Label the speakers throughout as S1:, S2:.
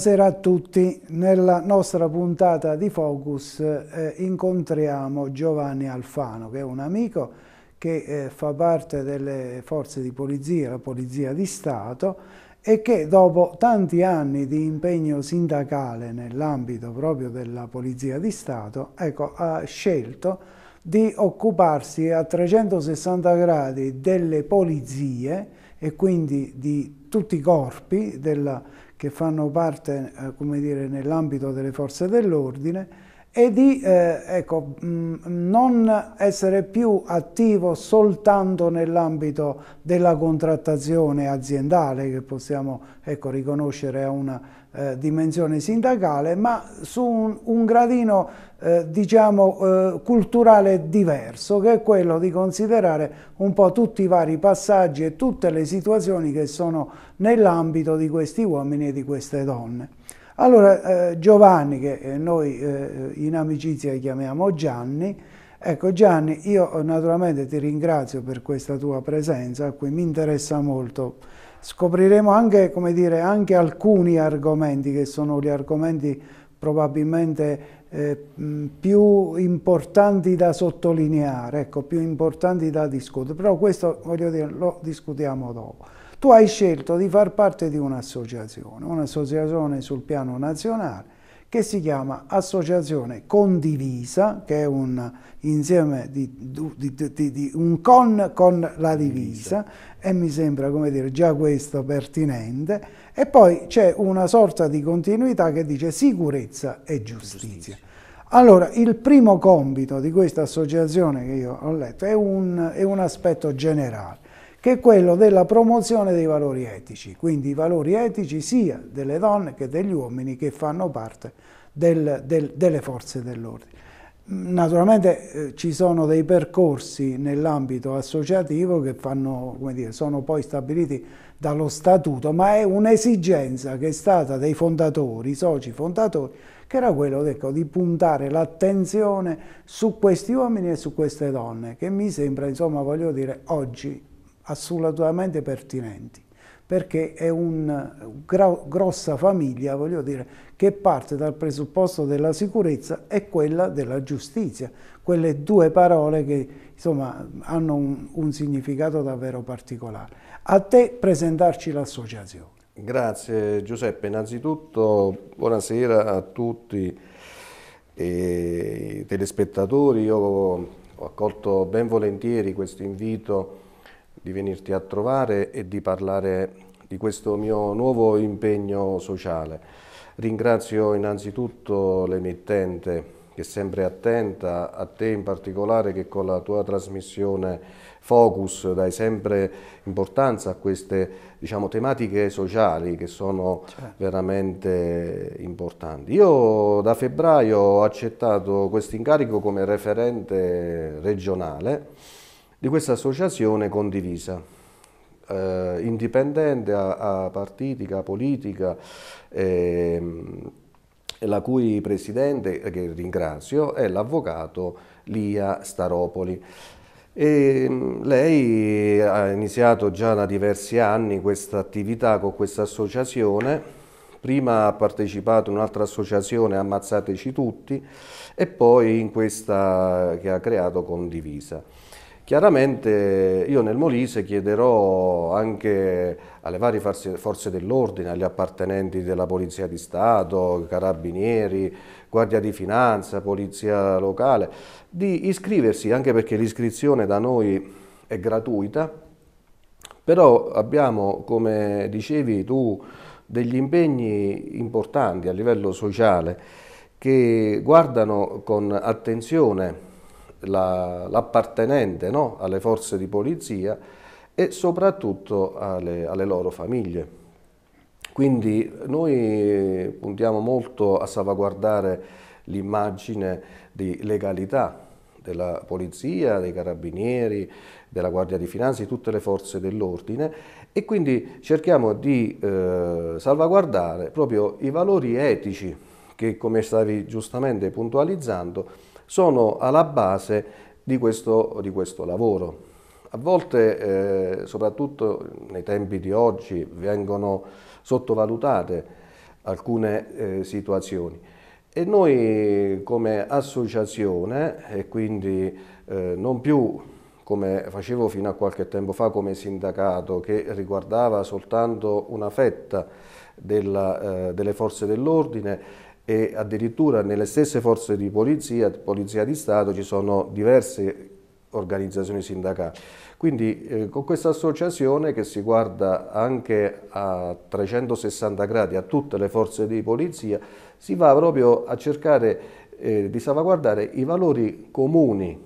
S1: Buonasera a tutti, nella nostra puntata di Focus eh, incontriamo Giovanni Alfano che è un amico che eh, fa parte delle forze di polizia, la Polizia di Stato e che dopo tanti anni di impegno sindacale nell'ambito proprio della Polizia di Stato ecco, ha scelto di occuparsi a 360 gradi delle polizie e quindi di tutti i corpi della Polizia che fanno parte, eh, come dire, nell'ambito delle forze dell'ordine e di eh, ecco, non essere più attivo soltanto nell'ambito della contrattazione aziendale che possiamo ecco, riconoscere a una eh, dimensione sindacale, ma su un, un gradino eh, diciamo, eh, culturale diverso, che è quello di considerare un po' tutti i vari passaggi e tutte le situazioni che sono nell'ambito di questi uomini e di queste donne. Allora eh, Giovanni, che eh, noi eh, in amicizia chiamiamo Gianni, Ecco Gianni, io naturalmente ti ringrazio per questa tua presenza, qui mi interessa molto Scopriremo anche, dire, anche alcuni argomenti che sono gli argomenti probabilmente eh, più importanti da sottolineare, ecco, più importanti da discutere, però questo voglio dire, lo discutiamo dopo. Tu hai scelto di far parte di un'associazione, un'associazione sul piano nazionale, che si chiama Associazione Condivisa, che è un insieme di, di, di, di un con con la divisa, e mi sembra, come dire, già questo pertinente. E poi c'è una sorta di continuità che dice sicurezza e giustizia. giustizia. Allora, il primo compito di questa associazione che io ho letto è un, è un aspetto generale che è quello della promozione dei valori etici, quindi i valori etici sia delle donne che degli uomini che fanno parte del, del, delle forze dell'ordine. Mm, naturalmente eh, ci sono dei percorsi nell'ambito associativo che fanno, dire, sono poi stabiliti dallo statuto, ma è un'esigenza che è stata dei fondatori, soci fondatori, che era quello ecco, di puntare l'attenzione su questi uomini e su queste donne, che mi sembra, insomma, voglio dire, oggi assolutamente pertinenti perché è una grossa famiglia, voglio dire, che parte dal presupposto della sicurezza e quella della giustizia, quelle due parole che insomma hanno un, un significato davvero particolare. A te presentarci l'associazione.
S2: Grazie Giuseppe, innanzitutto buonasera a tutti eh, i telespettatori, io ho accolto ben volentieri questo invito di venirti a trovare e di parlare di questo mio nuovo impegno sociale. Ringrazio innanzitutto l'emittente che è sempre attenta, a te in particolare che con la tua trasmissione Focus dai sempre importanza a queste diciamo, tematiche sociali che sono certo. veramente importanti. Io da febbraio ho accettato questo incarico come referente regionale di questa associazione condivisa, eh, indipendente a, a, partitica, politica, eh, la cui presidente, eh, che ringrazio, è l'avvocato Lia Staropoli. E mm, lei ha iniziato già da diversi anni questa attività con questa associazione, prima ha partecipato in un'altra associazione Ammazzateci Tutti e poi in questa che ha creato Condivisa. Chiaramente io nel Molise chiederò anche alle varie forze dell'ordine, agli appartenenti della Polizia di Stato, Carabinieri, Guardia di Finanza, Polizia Locale, di iscriversi, anche perché l'iscrizione da noi è gratuita, però abbiamo, come dicevi tu, degli impegni importanti a livello sociale che guardano con attenzione l'appartenente no? alle forze di polizia e soprattutto alle, alle loro famiglie. Quindi noi puntiamo molto a salvaguardare l'immagine di legalità della polizia, dei carabinieri, della Guardia di Finanza, di tutte le forze dell'ordine e quindi cerchiamo di eh, salvaguardare proprio i valori etici che come stavi giustamente puntualizzando sono alla base di questo, di questo lavoro. A volte, eh, soprattutto nei tempi di oggi, vengono sottovalutate alcune eh, situazioni e noi come associazione e quindi eh, non più come facevo fino a qualche tempo fa come sindacato che riguardava soltanto una fetta della, eh, delle forze dell'ordine e addirittura nelle stesse forze di polizia, polizia di Stato, ci sono diverse organizzazioni sindacali. Quindi eh, con questa associazione che si guarda anche a 360 gradi a tutte le forze di polizia, si va proprio a cercare eh, di salvaguardare i valori comuni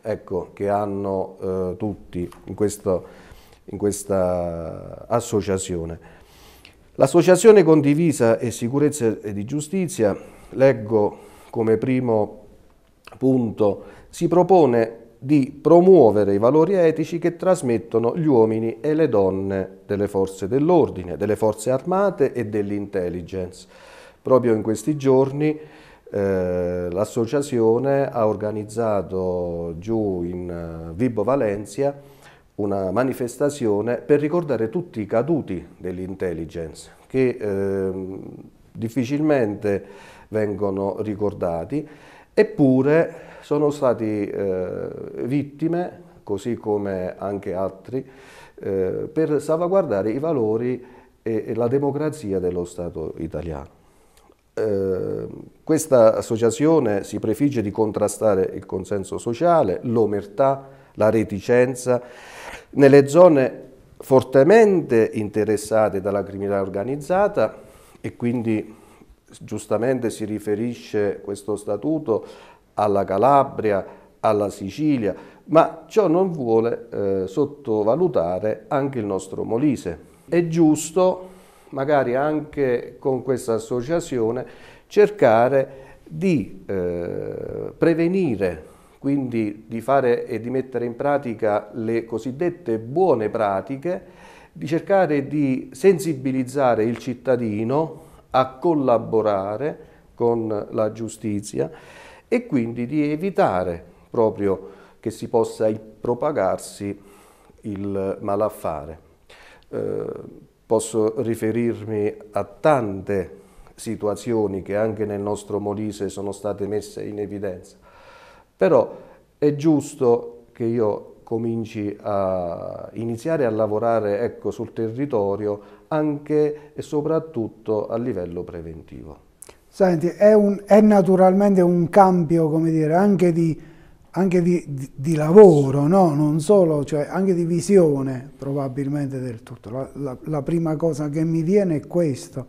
S2: ecco, che hanno eh, tutti in, questo, in questa associazione. L'associazione condivisa e sicurezza e di giustizia, leggo come primo punto, si propone di promuovere i valori etici che trasmettono gli uomini e le donne delle forze dell'ordine, delle forze armate e dell'intelligence. Proprio in questi giorni eh, l'associazione ha organizzato giù in uh, Vibo Valencia una manifestazione per ricordare tutti i caduti dell'intelligence che eh, difficilmente vengono ricordati, eppure sono stati eh, vittime, così come anche altri, eh, per salvaguardare i valori e, e, la democrazia dello Stato italiano. Ehm, questa associazione si prefigge di contrastare il consenso sociale, l'omertà, la reticenza, nelle zone fortemente interessate dalla criminalità organizzata e quindi giustamente si riferisce questo statuto alla Calabria, alla Sicilia, ma ciò non vuole eh, sottovalutare anche il nostro Molise. È giusto, magari anche con questa associazione, cercare di eh, prevenire quindi di fare e di mettere in pratica le cosiddette buone pratiche, di cercare di sensibilizzare il cittadino a collaborare con la giustizia e quindi di evitare proprio che si possa propagarsi il malaffare. Eh, posso riferirmi a tante situazioni che anche nel nostro Molise sono state messe in evidenza però è giusto che io cominci a iniziare a lavorare ecco, sul territorio anche e soprattutto a livello preventivo.
S1: Senti, è, un, è naturalmente un cambio, come dire, anche di, anche di, di, di lavoro, no? non solo, cioè anche di visione probabilmente del tutto. La, la, la prima cosa che mi viene è questo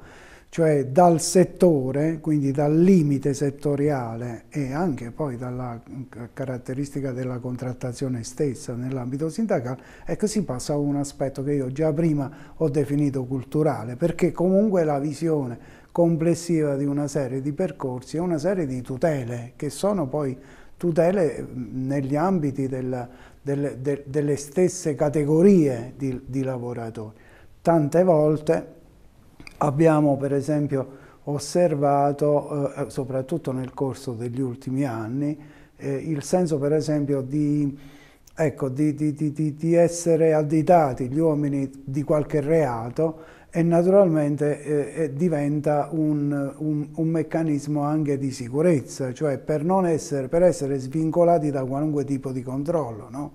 S1: cioè dal settore, quindi dal limite settoriale e anche poi dalla caratteristica della contrattazione stessa nell'ambito sindacale, ecco si passa a un aspetto che io già prima ho definito culturale, perché comunque la visione complessiva di una serie di percorsi e una serie di tutele, che sono poi tutele negli ambiti della, delle, de, delle, stesse categorie di, di lavoratori. Tante volte Abbiamo per esempio osservato, eh, eh, soprattutto nel corso degli ultimi anni, eh, il senso per esempio di, ecco, di, di, di, essere additati gli uomini di qualche reato e naturalmente eh, eh, diventa un, un, un, meccanismo anche di sicurezza, cioè per, essere, per essere, svincolati da qualunque tipo di controllo. No?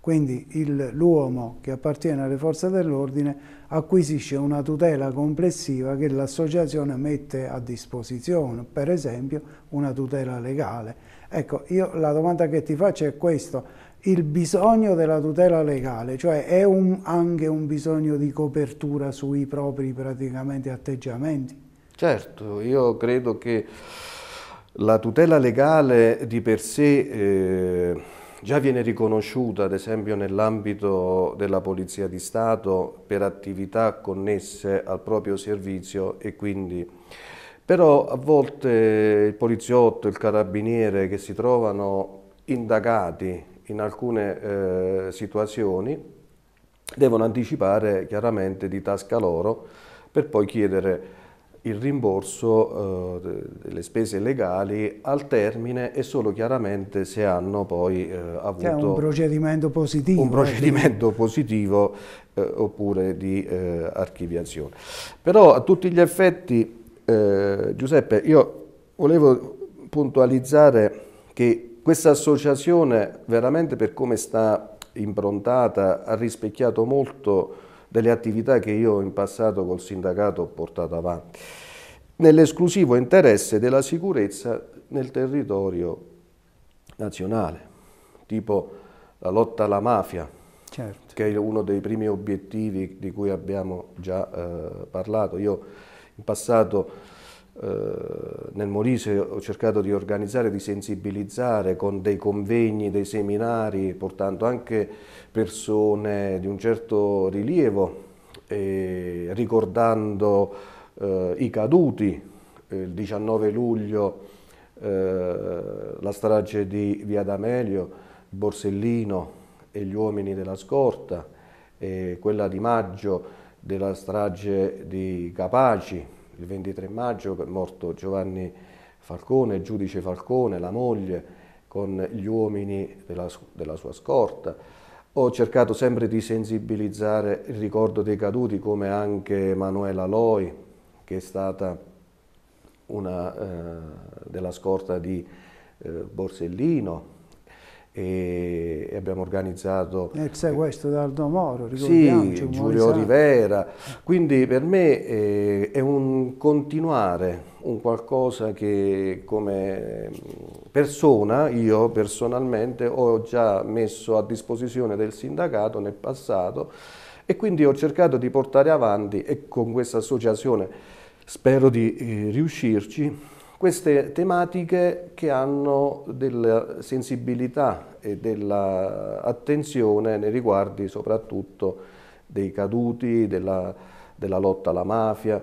S1: Quindi l'uomo che appartiene alle forze dell'ordine acquisisce una tutela complessiva che l'associazione mette a disposizione, per esempio una tutela legale. Ecco, io la domanda che ti faccio è questa, il bisogno della tutela legale, cioè è un, anche un bisogno di copertura sui propri praticamente atteggiamenti?
S2: Certo, io credo che la tutela legale di per sé... Eh già viene riconosciuta ad esempio nell'ambito della Polizia di Stato per attività connesse al proprio servizio e quindi però a volte il poliziotto, il carabiniere che si trovano indagati in alcune eh, situazioni devono anticipare chiaramente di tasca loro per poi chiedere il rimborso eh, delle spese legali al termine e solo chiaramente se hanno poi eh, avuto cioè un procedimento positivo, un eh, procedimento positivo eh, oppure di eh, archiviazione. Però a tutti gli effetti, eh, Giuseppe, io volevo puntualizzare che questa associazione veramente per come sta improntata ha rispecchiato molto delle attività che io in passato col sindacato ho portato avanti, nell'esclusivo interesse della sicurezza nel territorio nazionale, tipo la lotta alla mafia, certo. che è uno dei primi obiettivi di cui abbiamo già eh, parlato. Io in passato eh, nel Molise ho cercato di organizzare, di sensibilizzare con dei convegni, dei seminari, portando anche persone di un certo rilievo, ricordando eh, i caduti, il 19 luglio eh, la strage di Via D'Amelio, Borsellino e gli uomini della scorta, e quella di maggio della strage di Capaci, il 23 maggio, è morto Giovanni Falcone, giudice Falcone, la moglie, con gli uomini della, della sua scorta. Ho cercato sempre di sensibilizzare il ricordo dei caduti, come anche Manuela Loi, che è stata una eh, della scorta di eh, Borsellino, e abbiamo organizzato... Il
S1: eh, sequestro eh, da Aldo Moro, ricordiamoci. Sì, Giulio
S2: Rivera, quindi per me eh, è un continuare, un qualcosa che come persona, io personalmente, ho già messo a disposizione del sindacato nel passato e quindi ho cercato di portare avanti e con questa associazione spero di riuscirci queste tematiche che hanno della sensibilità e dell'attenzione nei riguardi soprattutto dei caduti, della, della, lotta alla mafia.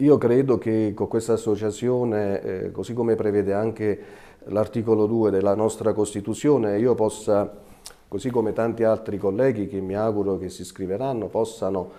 S2: Io credo che con questa associazione, eh, così come prevede anche l'articolo 2 della nostra Costituzione, io possa, così come tanti altri colleghi che mi auguro che si iscriveranno, possano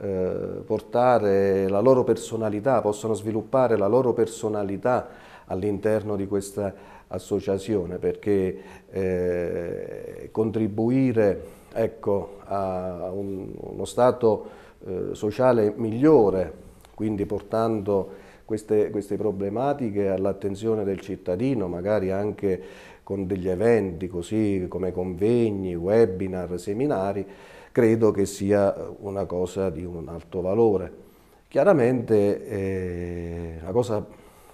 S2: eh, portare la loro personalità, possono sviluppare la loro personalità all'interno di questa associazione perché eh, contribuire ecco, a un, uno stato eh, sociale migliore, quindi portando queste, queste problematiche all'attenzione del cittadino, magari anche con degli eventi così come convegni, webinar, seminari, credo che sia eh, una cosa di un alto valore. Chiaramente eh, la cosa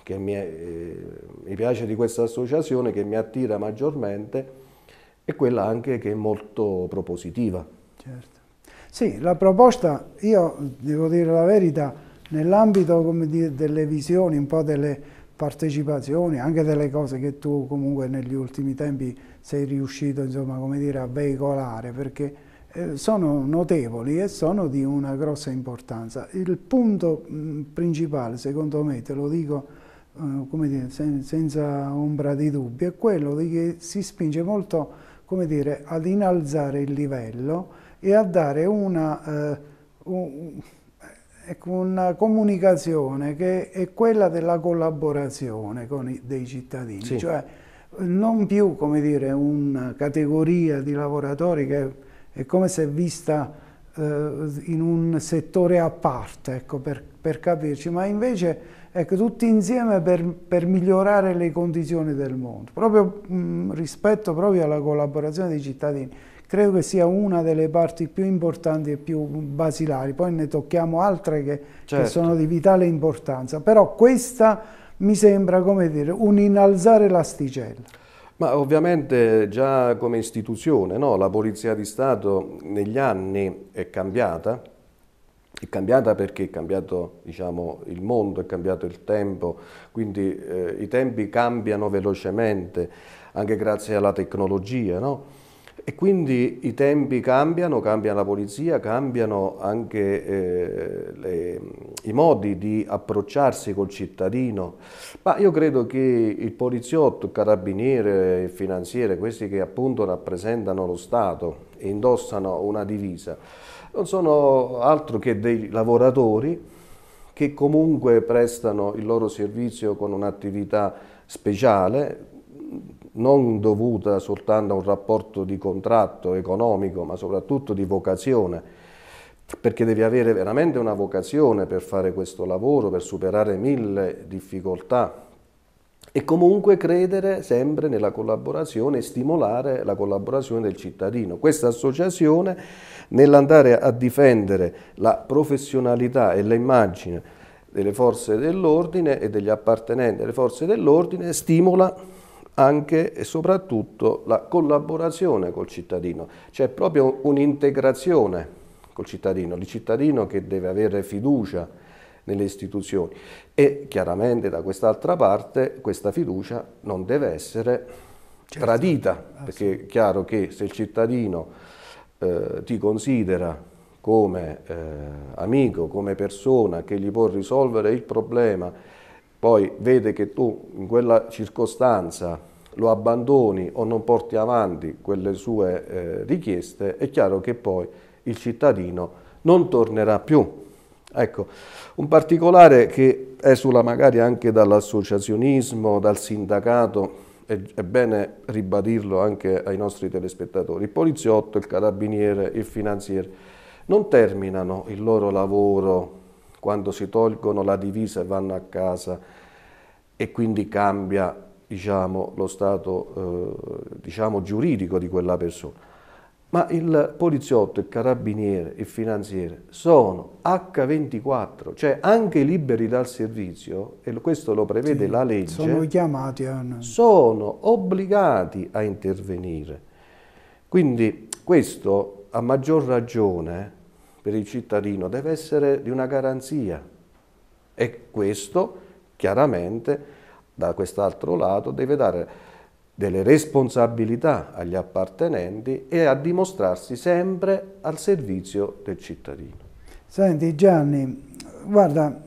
S2: che mi, eh, mi piace di questa associazione, che mi attira maggiormente, è quella anche che è molto propositiva.
S1: Certo. Sì, la proposta, io devo dire la verità, nell'ambito delle visioni, un po' delle partecipazioni, anche delle cose che tu comunque negli ultimi tempi sei riuscito insomma, dire, a veicolare, perché eh, sono notevoli e sono di una grossa importanza. Il punto mm, principale, secondo me, te lo dico eh, dire, senza ombra di dubbio, è quello di che si spinge molto dire, ad innalzare il livello e a dare una, eh, ecco, una comunicazione che è quella della collaborazione con i, dei cittadini, sì. cioè non più come dire, una categoria di lavoratori che è come se vista eh, in un settore a parte, ecco, per, per, capirci, ma invece ecco, tutti insieme per, per, migliorare le condizioni del mondo, proprio mh, mm, rispetto proprio alla collaborazione dei cittadini. Credo che sia una delle parti più importanti e più basilari, poi ne tocchiamo altre che, certo. che sono di vitale importanza, però questa mi sembra, come dire, un innalzare l'asticella.
S2: Ma ovviamente già come istituzione no? la Polizia di Stato negli anni è cambiata, è cambiata perché è cambiato diciamo, il mondo, è cambiato il tempo, quindi eh, i tempi cambiano velocemente anche grazie alla tecnologia. No? E quindi i tempi cambiano, cambia la polizia, cambiano anche eh, le, i modi di approcciarsi col cittadino, ma io credo che il poliziotto, il carabiniere, il finanziere, questi che appunto rappresentano lo Stato e indossano una divisa, non sono altro che dei lavoratori che comunque prestano il loro servizio con un'attività speciale, non dovuta soltanto a un rapporto di contratto economico, ma soprattutto di vocazione, perché devi avere veramente una vocazione per fare questo lavoro, per superare mille difficoltà e comunque credere sempre nella collaborazione e stimolare la collaborazione del cittadino. Questa associazione nell'andare a difendere la professionalità e l'immagine delle forze dell'ordine e degli appartenenti alle forze dell'ordine stimola anche e soprattutto la collaborazione col cittadino, c'è proprio un'integrazione col cittadino, il cittadino che deve avere fiducia nelle istituzioni e chiaramente da quest'altra parte questa fiducia non deve essere certo. tradita, ah, perché è chiaro che se il cittadino eh, ti considera come eh, amico, come persona che gli può risolvere il problema poi vede che tu in quella circostanza lo abbandoni o non porti avanti quelle sue eh, richieste, è chiaro che poi il cittadino non tornerà più. Ecco, un particolare che esula magari anche dall'associazionismo, dal sindacato, è, bene ribadirlo anche ai nostri telespettatori, il poliziotto, il carabiniere, il finanziere, non terminano il loro lavoro quando si tolgono la divisa e vanno a casa e quindi cambia diciamo, lo stato eh, diciamo, giuridico di quella persona. Ma il poliziotto, il carabiniere, il finanziere sono H24, cioè anche liberi dal servizio, e questo lo prevede sì, la legge, sono chiamati a... sono obbligati a intervenire. Quindi questo a maggior ragione per il cittadino deve essere di una garanzia e questo chiaramente da quest'altro lato deve dare delle responsabilità agli appartenenti e a dimostrarsi sempre al servizio del cittadino.
S1: Senti Gianni, guarda,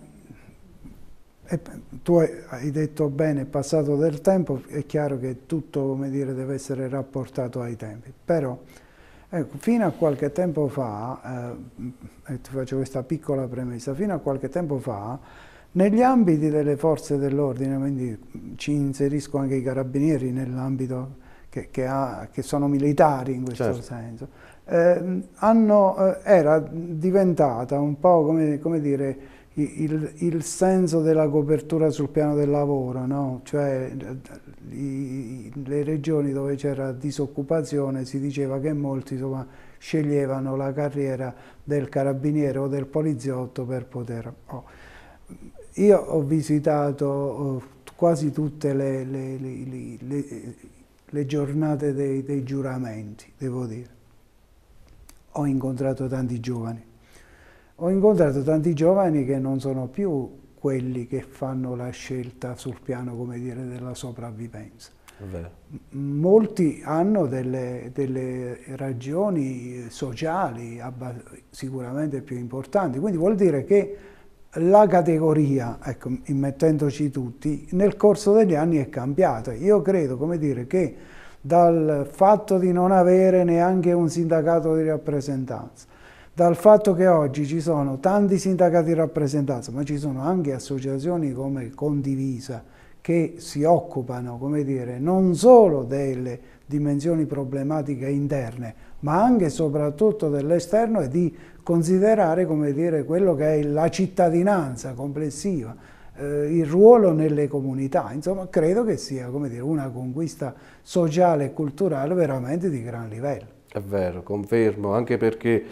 S1: tu hai detto bene, è passato del tempo, è chiaro che tutto dire, deve essere rapportato ai tempi, però Ecco, fino a qualche tempo fa, eh, ti faccio questa piccola premessa, fino a qualche tempo fa negli ambiti delle forze dell'ordine, quindi ci inserisco anche i carabinieri nell'ambito che, che, che, sono militari in questo certo. senso, eh, hanno, eh, era diventata un po' come, come dire il, il, senso della copertura sul piano del lavoro, no? cioè i, le regioni dove c'era disoccupazione si diceva che molti insomma, sceglievano la carriera del carabiniere o del poliziotto per poter... Oh. Io ho visitato oh, quasi tutte le, le, le, le giornate dei, dei giuramenti, devo dire. Ho incontrato tanti giovani. Ho incontrato tanti giovani che non sono più quelli che fanno la scelta sul piano, come dire, della sopravvivenza. Molti hanno delle, delle ragioni sociali sicuramente più importanti, quindi vuol dire che la categoria, ecco, immettendoci tutti, nel corso degli anni è cambiata. Io credo, come dire, che dal fatto di non avere neanche un sindacato di rappresentanza, dal fatto che oggi ci sono tanti sindacati di rappresentanza, ma ci sono anche associazioni come Condivisa che si occupano, come dire, non solo delle dimensioni problematiche interne, ma anche e soprattutto dell'esterno e di considerare, come dire, quello che è la cittadinanza complessiva, eh, il ruolo nelle comunità. Insomma, credo che sia, come dire, una conquista sociale e culturale veramente di gran livello.
S2: È vero, confermo, anche perché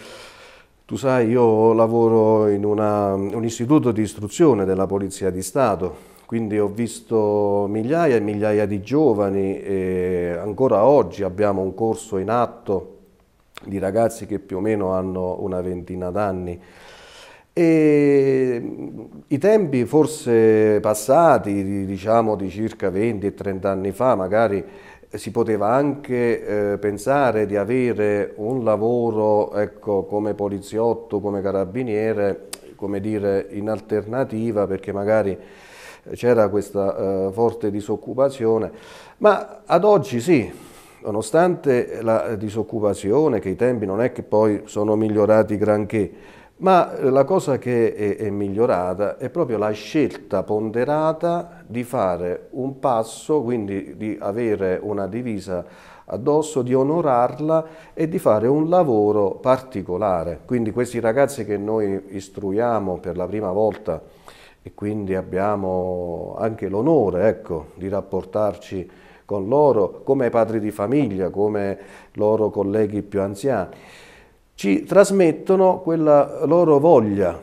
S2: tu sai, io lavoro in una, un istituto di istruzione della Polizia di Stato, quindi ho visto migliaia e migliaia di giovani e ancora oggi abbiamo un corso in atto di ragazzi che più o meno hanno una ventina d'anni. E mm, I tempi forse passati, diciamo di circa 20 30 anni fa, magari si poteva anche eh, pensare di avere un lavoro ecco, come poliziotto, come carabiniere, come dire, in alternativa perché magari c'era questa eh, forte disoccupazione, ma ad oggi sì, nonostante la disoccupazione, che i tempi non è che poi sono migliorati granché, ma eh, la cosa che è, è, migliorata è proprio la scelta ponderata di fare un passo, quindi di avere una divisa addosso, di onorarla e di fare un lavoro particolare. Quindi questi ragazzi che noi istruiamo per la prima volta e quindi abbiamo anche l'onore ecco, di rapportarci con loro come padri di famiglia, come loro colleghi più anziani ci trasmettono quella loro voglia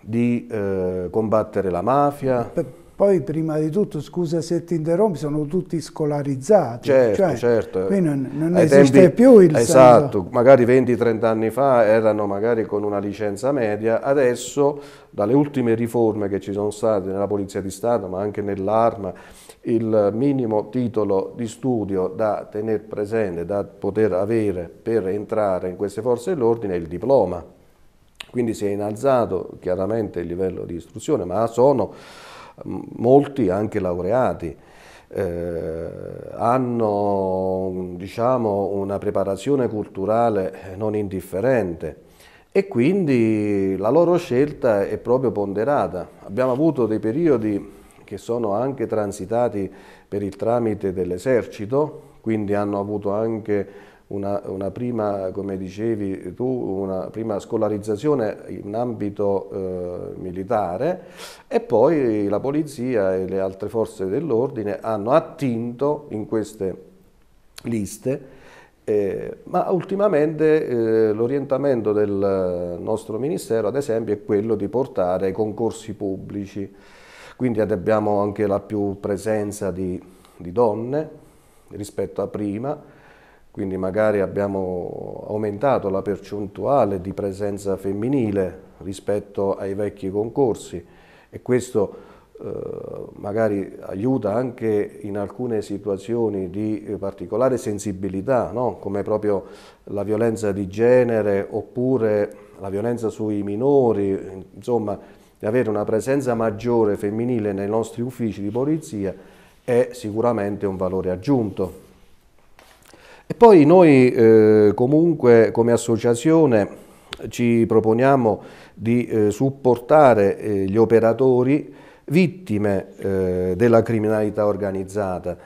S2: di eh, combattere la mafia.
S1: Poi prima di tutto, scusa se ti interrompo, sono tutti scolarizzati. Certo, cioè, certo. Qui non, non esiste tempi, più il Esatto,
S2: santo. magari 20-30 anni fa erano magari con una licenza media, adesso dalle ultime riforme che ci sono state nella Polizia di Stato, ma anche nell'Arma, il minimo titolo di studio da tenere presente, da poter avere per entrare in queste forze dell'ordine è il diploma. Quindi si è innalzato chiaramente il livello di istruzione, ma sono mm, molti anche laureati. Eh, hanno diciamo, una preparazione culturale non indifferente e quindi la loro scelta è proprio ponderata. Abbiamo avuto dei periodi che sono anche transitati per il tramite dell'esercito, quindi hanno avuto anche una, una, prima, come dicevi tu, una prima scolarizzazione in ambito eh, militare e poi la polizia e le altre forze dell'ordine hanno attinto in queste liste, eh, ma ultimamente eh, l'orientamento del nostro Ministero, ad esempio, è quello di portare ai concorsi pubblici quindi abbiamo anche la più presenza di, di donne rispetto a prima, quindi magari abbiamo aumentato la percentuale di presenza femminile rispetto ai vecchi concorsi e questo eh, magari aiuta anche in alcune situazioni di particolare sensibilità, no? come proprio la violenza di genere oppure la violenza sui minori, insomma di avere una presenza maggiore femminile nei nostri uffici di polizia è sicuramente un valore aggiunto. E poi noi eh, comunque come associazione ci proponiamo di eh, supportare eh, gli operatori vittime eh, della criminalità organizzata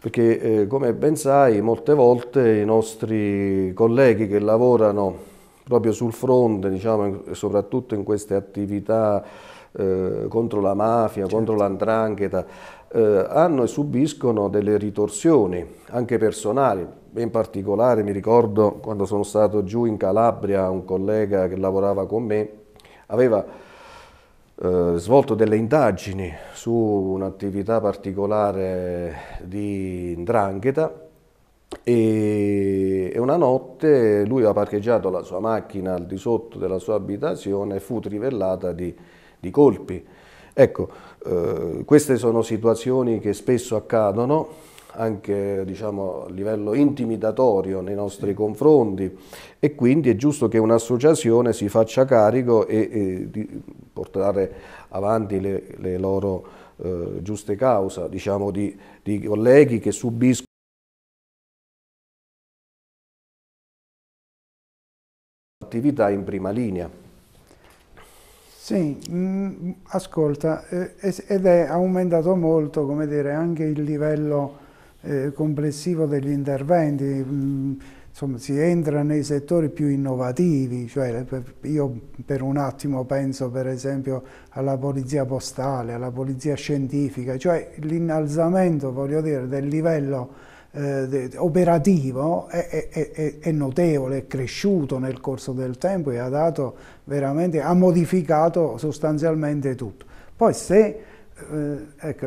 S2: perché eh, come ben sai molte volte i nostri colleghi che lavorano proprio sul fronte, diciamo, soprattutto in queste attività eh, contro la mafia, certo. contro l'andrangheta, eh, hanno e subiscono delle ritorsioni, anche personali. In particolare mi ricordo quando sono stato giù in Calabria, un collega che lavorava con me aveva eh, svolto delle indagini su un'attività particolare di ndrangheta e una notte lui aveva parcheggiato la sua macchina al di sotto della sua abitazione e fu trivellata di, di colpi. Ecco, eh, queste sono situazioni che spesso accadono anche diciamo, a livello intimidatorio nei nostri confronti e quindi è giusto che un'associazione si faccia carico e, e di portare avanti le, le loro eh, giuste cause, diciamo, di, di colleghi che subiscono attività in prima linea.
S1: Sì, mh, mm, ascolta, eh, ed è aumentato molto come dire, anche il livello eh, complessivo degli interventi, mh, mm, insomma, si entra nei settori più innovativi, cioè, eh, io per un attimo penso per esempio alla polizia postale, alla polizia scientifica, cioè l'innalzamento voglio dire, del livello eh, operativo è, è, è, è, notevole, è cresciuto nel corso del tempo e ha dato veramente, ha modificato sostanzialmente tutto. Poi se eh, ecco,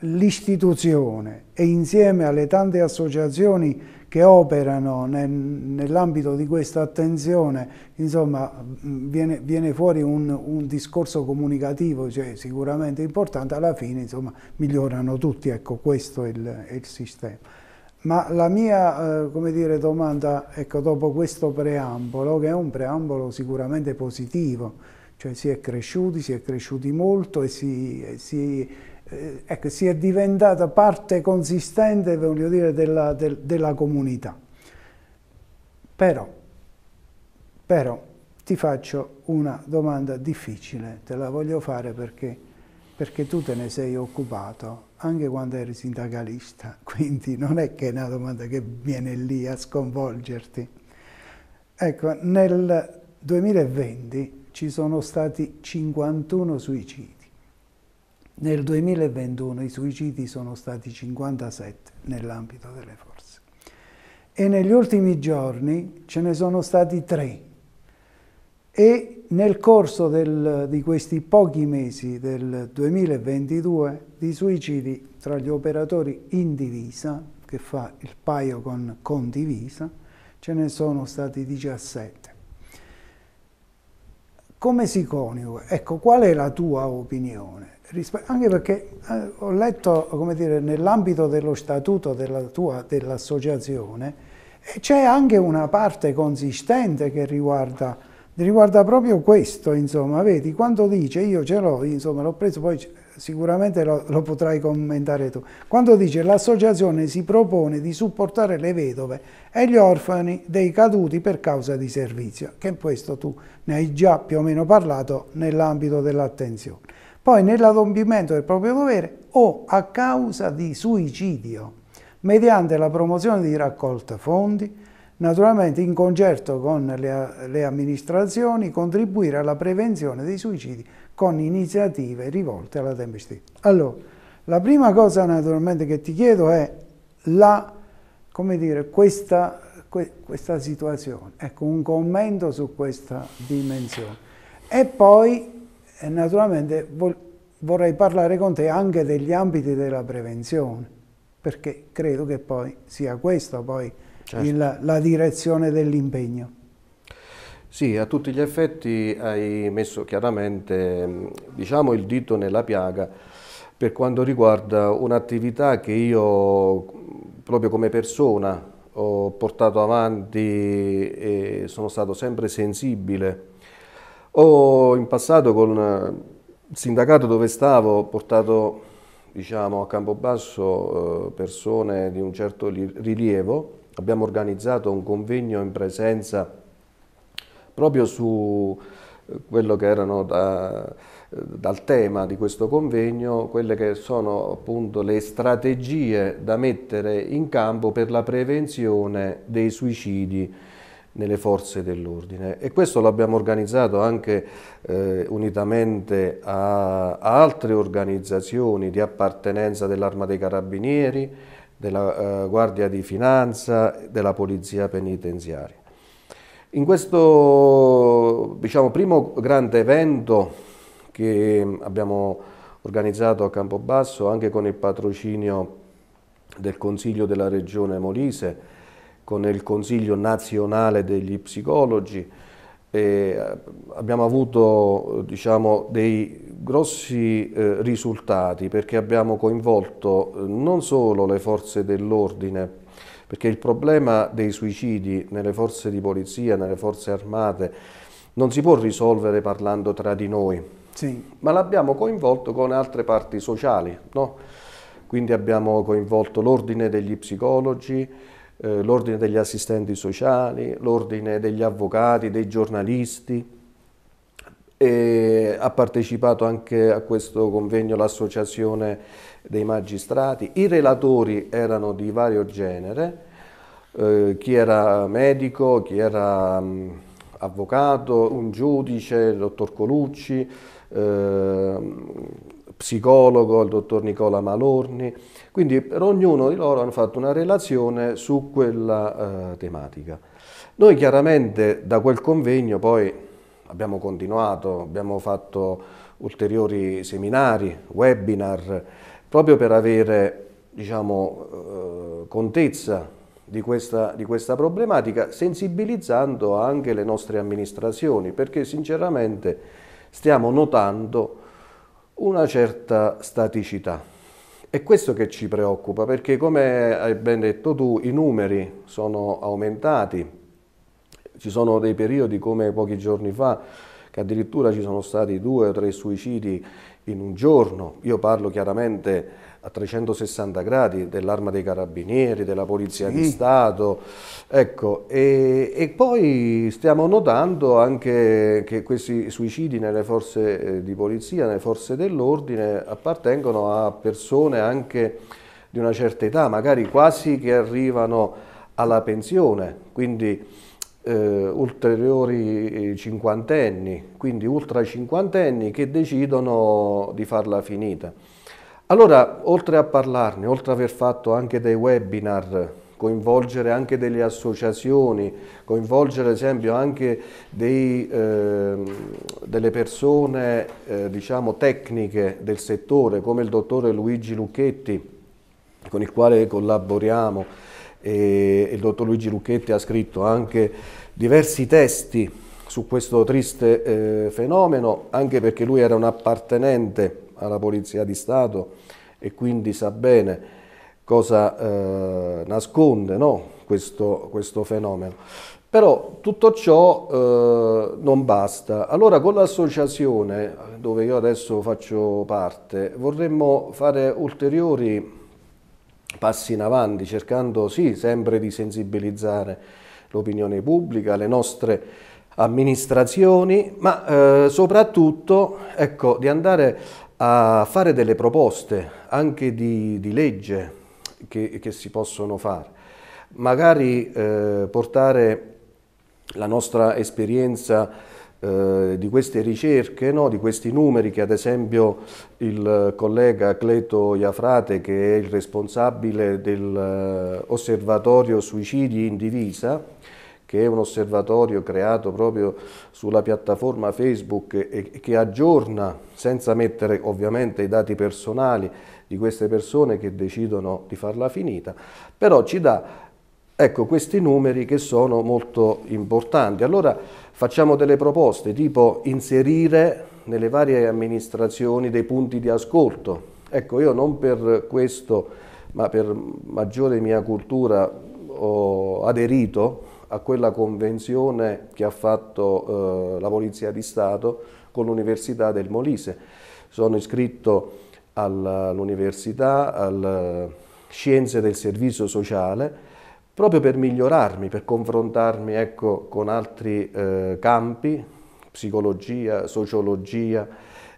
S1: l'istituzione e insieme alle tante associazioni che operano nel, nell'ambito di questa attenzione, insomma, mm, viene, viene fuori un, un, discorso comunicativo cioè, sicuramente importante, alla fine insomma, migliorano tutti, ecco, questo è il, è il sistema. Ma la mia eh, dire, domanda, ecco, dopo questo preambolo, che è un preambolo sicuramente positivo, cioè si è cresciuti, si è cresciuti molto e si, si, eh, ecco, si è diventata parte consistente dire, della, del, della, comunità. Però, però ti faccio una domanda difficile, te la voglio fare perché, perché tu te ne sei occupato anche quando eri sindacalista, quindi non è che è una domanda che viene lì a sconvolgerti. Ecco, nel 2020 ci sono stati 51 suicidi, nel 2021 i suicidi sono stati 57 nell'ambito delle forze e negli ultimi giorni ce ne sono stati 3 e nel corso del, di questi pochi mesi del 2022 di suicidi tra gli operatori in divisa, che fa il paio con condivisa, ce ne sono stati 17. Come si coniuga? Ecco, qual è la tua opinione? Anche perché eh, ho letto, come dire, nell'ambito dello statuto dell'associazione c'è anche una parte consistente che riguarda riguarda proprio questo, insomma, vedi, quando dice io ce l'ho, insomma, l'ho preso, poi sicuramente lo, lo, potrai commentare tu. Quando dice l'associazione si propone di supportare le vedove e gli orfani dei caduti per causa di servizio, che questo tu ne hai già più o meno parlato nell'ambito dell'attenzione. Poi nell'adempimento del proprio dovere o a causa di suicidio, mediante la promozione di raccolta fondi, naturalmente in concerto con le, le amministrazioni, contribuire alla prevenzione dei suicidi con iniziative rivolte alla tempestività. Allora, la prima cosa naturalmente che ti chiedo è la, dire, questa, que, questa situazione, ecco un commento su questa dimensione. E poi eh, naturalmente vorrei parlare con te anche degli ambiti della prevenzione, perché credo che poi sia questo poi certo. il, la direzione dell'impegno.
S2: Sì, a tutti gli effetti hai messo chiaramente diciamo, il dito nella piaga per quanto riguarda un'attività che io proprio come persona ho portato avanti e sono stato sempre sensibile. Ho in passato con il sindacato dove stavo portato diciamo, a Campobasso eh, persone di un certo rilievo abbiamo organizzato un convegno in presenza proprio su eh, quello che erano da, eh, dal tema di questo convegno, quelle che sono appunto le strategie da mettere in campo per la prevenzione dei suicidi nelle forze dell'ordine e questo l'abbiamo organizzato anche eh, unitamente a, a, altre organizzazioni di appartenenza dell'Arma dei Carabinieri, della eh, Guardia di Finanza, della Polizia Penitenziaria. In questo diciamo, primo grande evento che abbiamo organizzato a Campobasso anche con il patrocinio del Consiglio della Regione Molise, con il Consiglio nazionale degli psicologi, eh, abbiamo avuto diciamo, dei grossi eh, risultati perché abbiamo coinvolto eh, non solo le forze dell'ordine, perché il problema dei suicidi nelle forze di polizia, nelle forze armate, non si può risolvere parlando tra di noi, sì. ma l'abbiamo coinvolto con altre parti sociali. No? Quindi abbiamo coinvolto l'ordine degli psicologi, eh, l'ordine degli assistenti sociali, l'ordine degli avvocati, dei giornalisti. E ha partecipato anche a questo convegno l'associazione dei magistrati. I relatori erano di vario genere, eh, chi era medico, chi era mh, mm, avvocato, un giudice, il dottor Colucci, eh, psicologo, il dottor Nicola Malorni, quindi per ognuno di loro hanno fatto una relazione su quella eh, tematica. Noi chiaramente da quel convegno poi abbiamo continuato, abbiamo fatto ulteriori seminari, webinar, proprio per avere diciamo, eh, contezza di questa, di questa problematica, sensibilizzando anche le nostre amministrazioni, perché sinceramente stiamo notando una certa staticità. È questo che ci preoccupa perché come hai ben detto tu i numeri sono aumentati, ci sono dei periodi come pochi giorni fa che addirittura ci sono stati due o tre suicidi in un giorno, io parlo chiaramente a 360 gradi dell'arma dei carabinieri, della polizia sì. di Stato. Ecco, e, e, poi stiamo notando anche che questi suicidi nelle forze eh, di polizia, nelle forze dell'ordine, appartengono a persone anche di una certa età, magari quasi che arrivano alla pensione, quindi eh, ulteriori eh, cinquantenni, quindi ultra cinquantenni che decidono di farla finita. Allora, oltre a parlarne, oltre a aver fatto anche dei webinar coinvolgere anche delle associazioni, coinvolgere ad esempio anche dei, eh, delle persone eh, diciamo, tecniche del settore come il dottore Luigi Lucchetti con il quale collaboriamo e il dottor Luigi Lucchetti ha scritto anche diversi testi su questo triste eh, fenomeno anche perché lui era un appartenente alla Polizia di Stato e quindi sa bene cosa eh, nasconde no? questo, questo, fenomeno. Però tutto ciò eh, non basta. Allora con l'associazione, dove io adesso faccio parte, vorremmo fare ulteriori passi in avanti, cercando sì sempre di sensibilizzare l'opinione pubblica, le nostre amministrazioni, ma eh, soprattutto ecco, di andare a fare delle proposte anche di, di legge che, che, si possono fare, magari eh, portare la nostra esperienza eh, di queste ricerche, no? di questi numeri che ad esempio il collega Cleto Iafrate, che è il responsabile dell'osservatorio eh, suicidi in divisa, che è un osservatorio creato proprio sulla piattaforma Facebook e che aggiorna, senza mettere ovviamente i dati personali di queste persone che decidono di farla finita, però ci dà ecco, questi numeri che sono molto importanti. Allora facciamo delle proposte tipo inserire nelle varie amministrazioni dei punti di ascolto. Ecco, io non per questo, ma per maggiore mia cultura ho aderito a quella convenzione che ha fatto eh, la Polizia di Stato con l'Università del Molise. Sono iscritto all'Università, alle eh, Scienze del Servizio Sociale, proprio per migliorarmi, per confrontarmi ecco, con altri eh, campi, psicologia, sociologia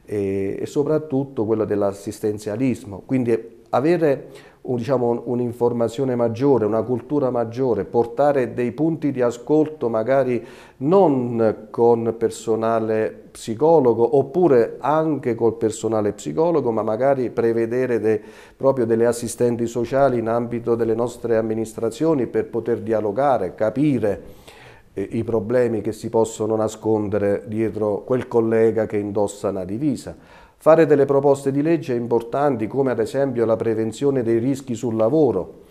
S2: e, e soprattutto quello dell'assistenzialismo. Quindi avere un'informazione diciamo, un maggiore, una cultura maggiore, portare dei punti di ascolto magari non con personale psicologo oppure anche col personale psicologo, ma magari prevedere de, proprio delle assistenti sociali in ambito delle nostre amministrazioni per poter dialogare, capire eh, i problemi che si possono nascondere dietro quel collega che indossa una divisa fare delle proposte di legge importanti come ad esempio la prevenzione dei rischi sul lavoro,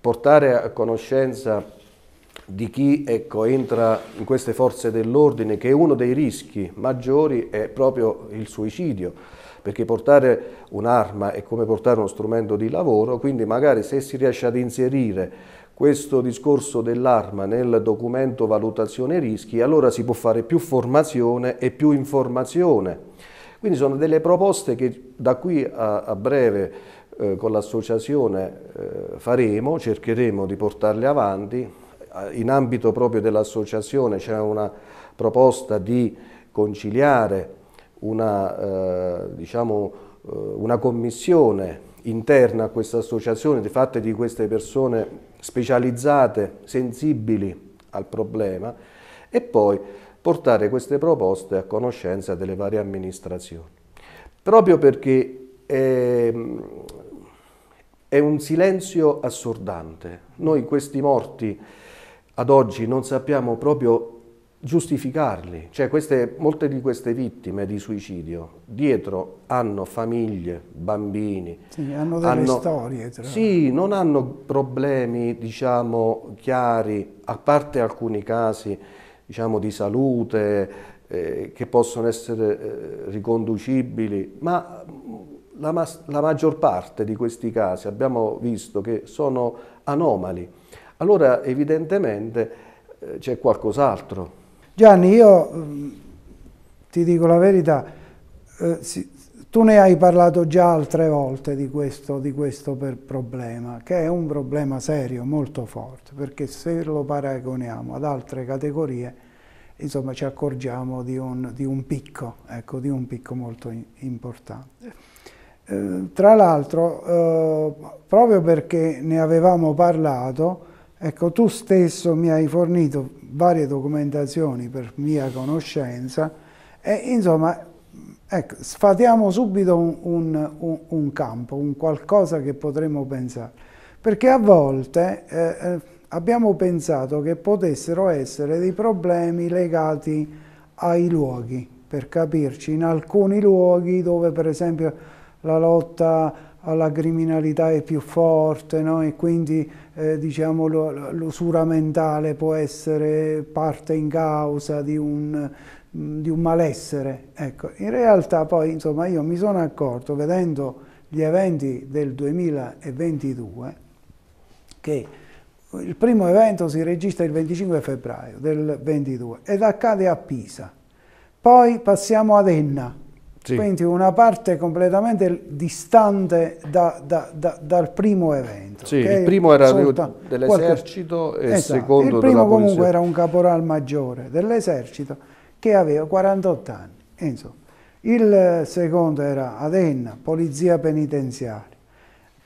S2: portare a conoscenza di chi ecco, entra in queste forze dell'ordine che uno dei rischi maggiori è proprio il suicidio, perché portare un'arma è come portare uno strumento di lavoro, quindi magari se si riesce ad inserire questo discorso dell'arma nel documento valutazione rischi, allora si può fare più formazione e più informazione quindi sono delle proposte che da qui a, a breve eh, con l'associazione eh, faremo, cercheremo di portarle avanti. In ambito proprio dell'associazione c'è una proposta di conciliare una, eh, diciamo, eh, una commissione interna a questa associazione di fatte di queste persone specializzate, sensibili al problema e poi portare queste proposte a conoscenza delle varie amministrazioni, proprio perché è, è un silenzio assordante. Noi questi morti ad oggi non sappiamo proprio giustificarli, cioè queste, molte di queste vittime di suicidio dietro hanno famiglie, bambini, sì, hanno delle hanno, storie, tra... sì, non hanno problemi diciamo chiari, a parte alcuni casi diciamo, di salute eh, che possono essere eh, riconducibili, ma mm, la, ma la maggior parte di questi casi abbiamo visto che sono anomali. Allora evidentemente eh, c'è qualcos'altro.
S1: Gianni, io mm, ti dico la verità, eh, si, tu ne hai parlato già altre volte di questo, di questo problema, che è un problema serio, molto forte, perché se lo paragoniamo ad altre categorie, insomma, ci accorgiamo di un, di un picco, ecco, di un picco molto importante. Eh, tra l'altro, eh, proprio perché ne avevamo parlato, ecco, tu stesso mi hai fornito varie documentazioni per mia conoscenza, e insomma Ecco, sfatiamo subito un, un, un, campo, un qualcosa che potremmo pensare, perché a volte eh, eh, abbiamo pensato che potessero essere dei problemi legati ai luoghi, per capirci, in alcuni luoghi dove per esempio la lotta alla criminalità è più forte no? e quindi eh, diciamo, l'usura mentale può essere parte in causa di un, di un malessere. Ecco, in realtà poi insomma, io mi sono accorto, vedendo gli eventi del 2022, che il primo evento si registra il 25 febbraio del 22 ed accade a Pisa. Poi passiamo ad Enna, sì. quindi una parte completamente distante da, da, da, dal primo evento. Sì, il primo era dell'esercito qualche... e esatto, il esatto. secondo Il primo comunque era un caporal maggiore dell'esercito che aveva 48 anni. Insomma, il secondo era Adenna, polizia penitenziaria.